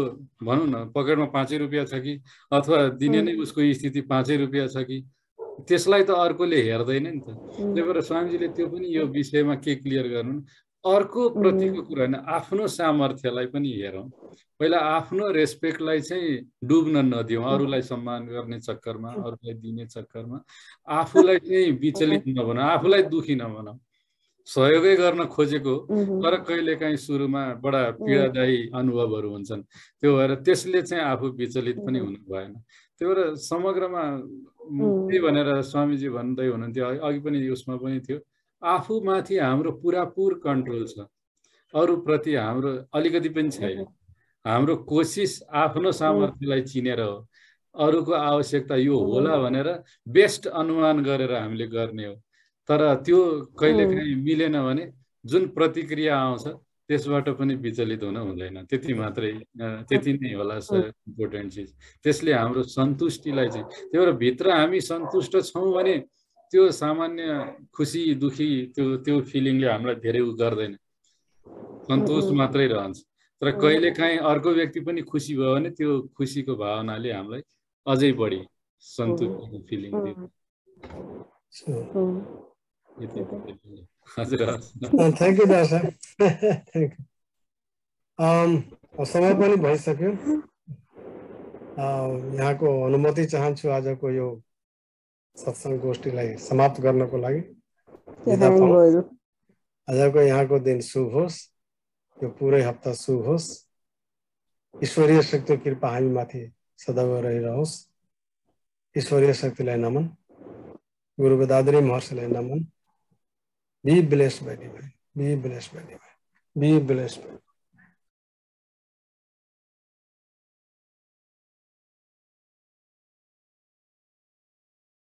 [SPEAKER 2] भनौँ न पकेटमा पाँचै रुपियाँ छ कि अथवा दिने नै उसको स्थिति पाँचै रुपियाँ छ कि त्यसलाई त अर्कोले हेर्दैन नि त त्यही भएर स्वामीजीले त्यो पनि यो विषयमा के क्लियर गर्नु अर्को प्रतिको कुरा होइन आफ्नो सामर्थ्यलाई पनि हेरौँ पहिला आफ्नो रेस्पेक्टलाई चाहिँ डुब्न नदिउँ अरूलाई सम्मान गर्ने चक्करमा अरूलाई दिने चक्करमा आफूलाई चाहिँ विचलित नबनाऊ आफूलाई दुखी नबनाऊ सहयोगै गर्न खोजेको तर कहिलेकाहीँ सुरुमा बडा पीडादायी अनुभवहरू हुन्छन् त्यो भएर त्यसले चाहिँ आफू विचलित पनि हुनु भएन त्यो भएर समग्रमा त्यही भनेर स्वामीजी भन्दै हुनुहुन्थ्यो अघि पनि उसमा पनि थियो आफूमाथि हाम्रो पुरापुर कन्ट्रोल छ अरूप्रति हाम्रो अलिकति पनि छैन हाम्रो कोसिस आफ्नो सामर्थ्यलाई चिनेर हो अरूको आवश्यकता यो होला भनेर बेस्ट अनुमान गरेर हामीले गर्ने हो तर त्यो कहिलेकाहीँ मिलेन भने जुन प्रतिक्रिया आउँछ त्यसबाट पनि विचलित हुन हुँदैन त्यति मात्रै त्यति नै होला सर इम्पोर्टेन्ट चिज त्यसले हाम्रो सन्तुष्टिलाई चाहिँ त्यही भएर भित्र हामी सन्तुष्ट छौँ भने त्यो सामान्य खुसी दुखी त्यो त्यो फिलिङले हामीलाई धेरै उ गर्दैन सन्तोष मात्रै रहन्छ तर कहिलेकाहीँ अर्को व्यक्ति पनि खुसी भयो भने त्यो खुसीको भावनाले हामीलाई अझै बढी सन्तुष्टिको फिलिङ दिन्छ थ्याङ्क यू दार
[SPEAKER 1] थ्याङ्क यू समय पनि भइसक्यो um, यहाँको अनुमति चाहन्छु आजको यो सत्सङ्ग गोष्ठीलाई समाप्त गर्नको लागि आजको यहाँको दिन शुभ होस् यो पुरै हप्ता शुभ होस् ईश्वरीय शक्ति कृपा हामी माथि सदैव रहिरहोस् ईश्वरीय शक्तिलाई नमन गुरु दादरी महर्षिलाई नमन Be blessed by divine. Be blessed by divine. Be blessed by divine.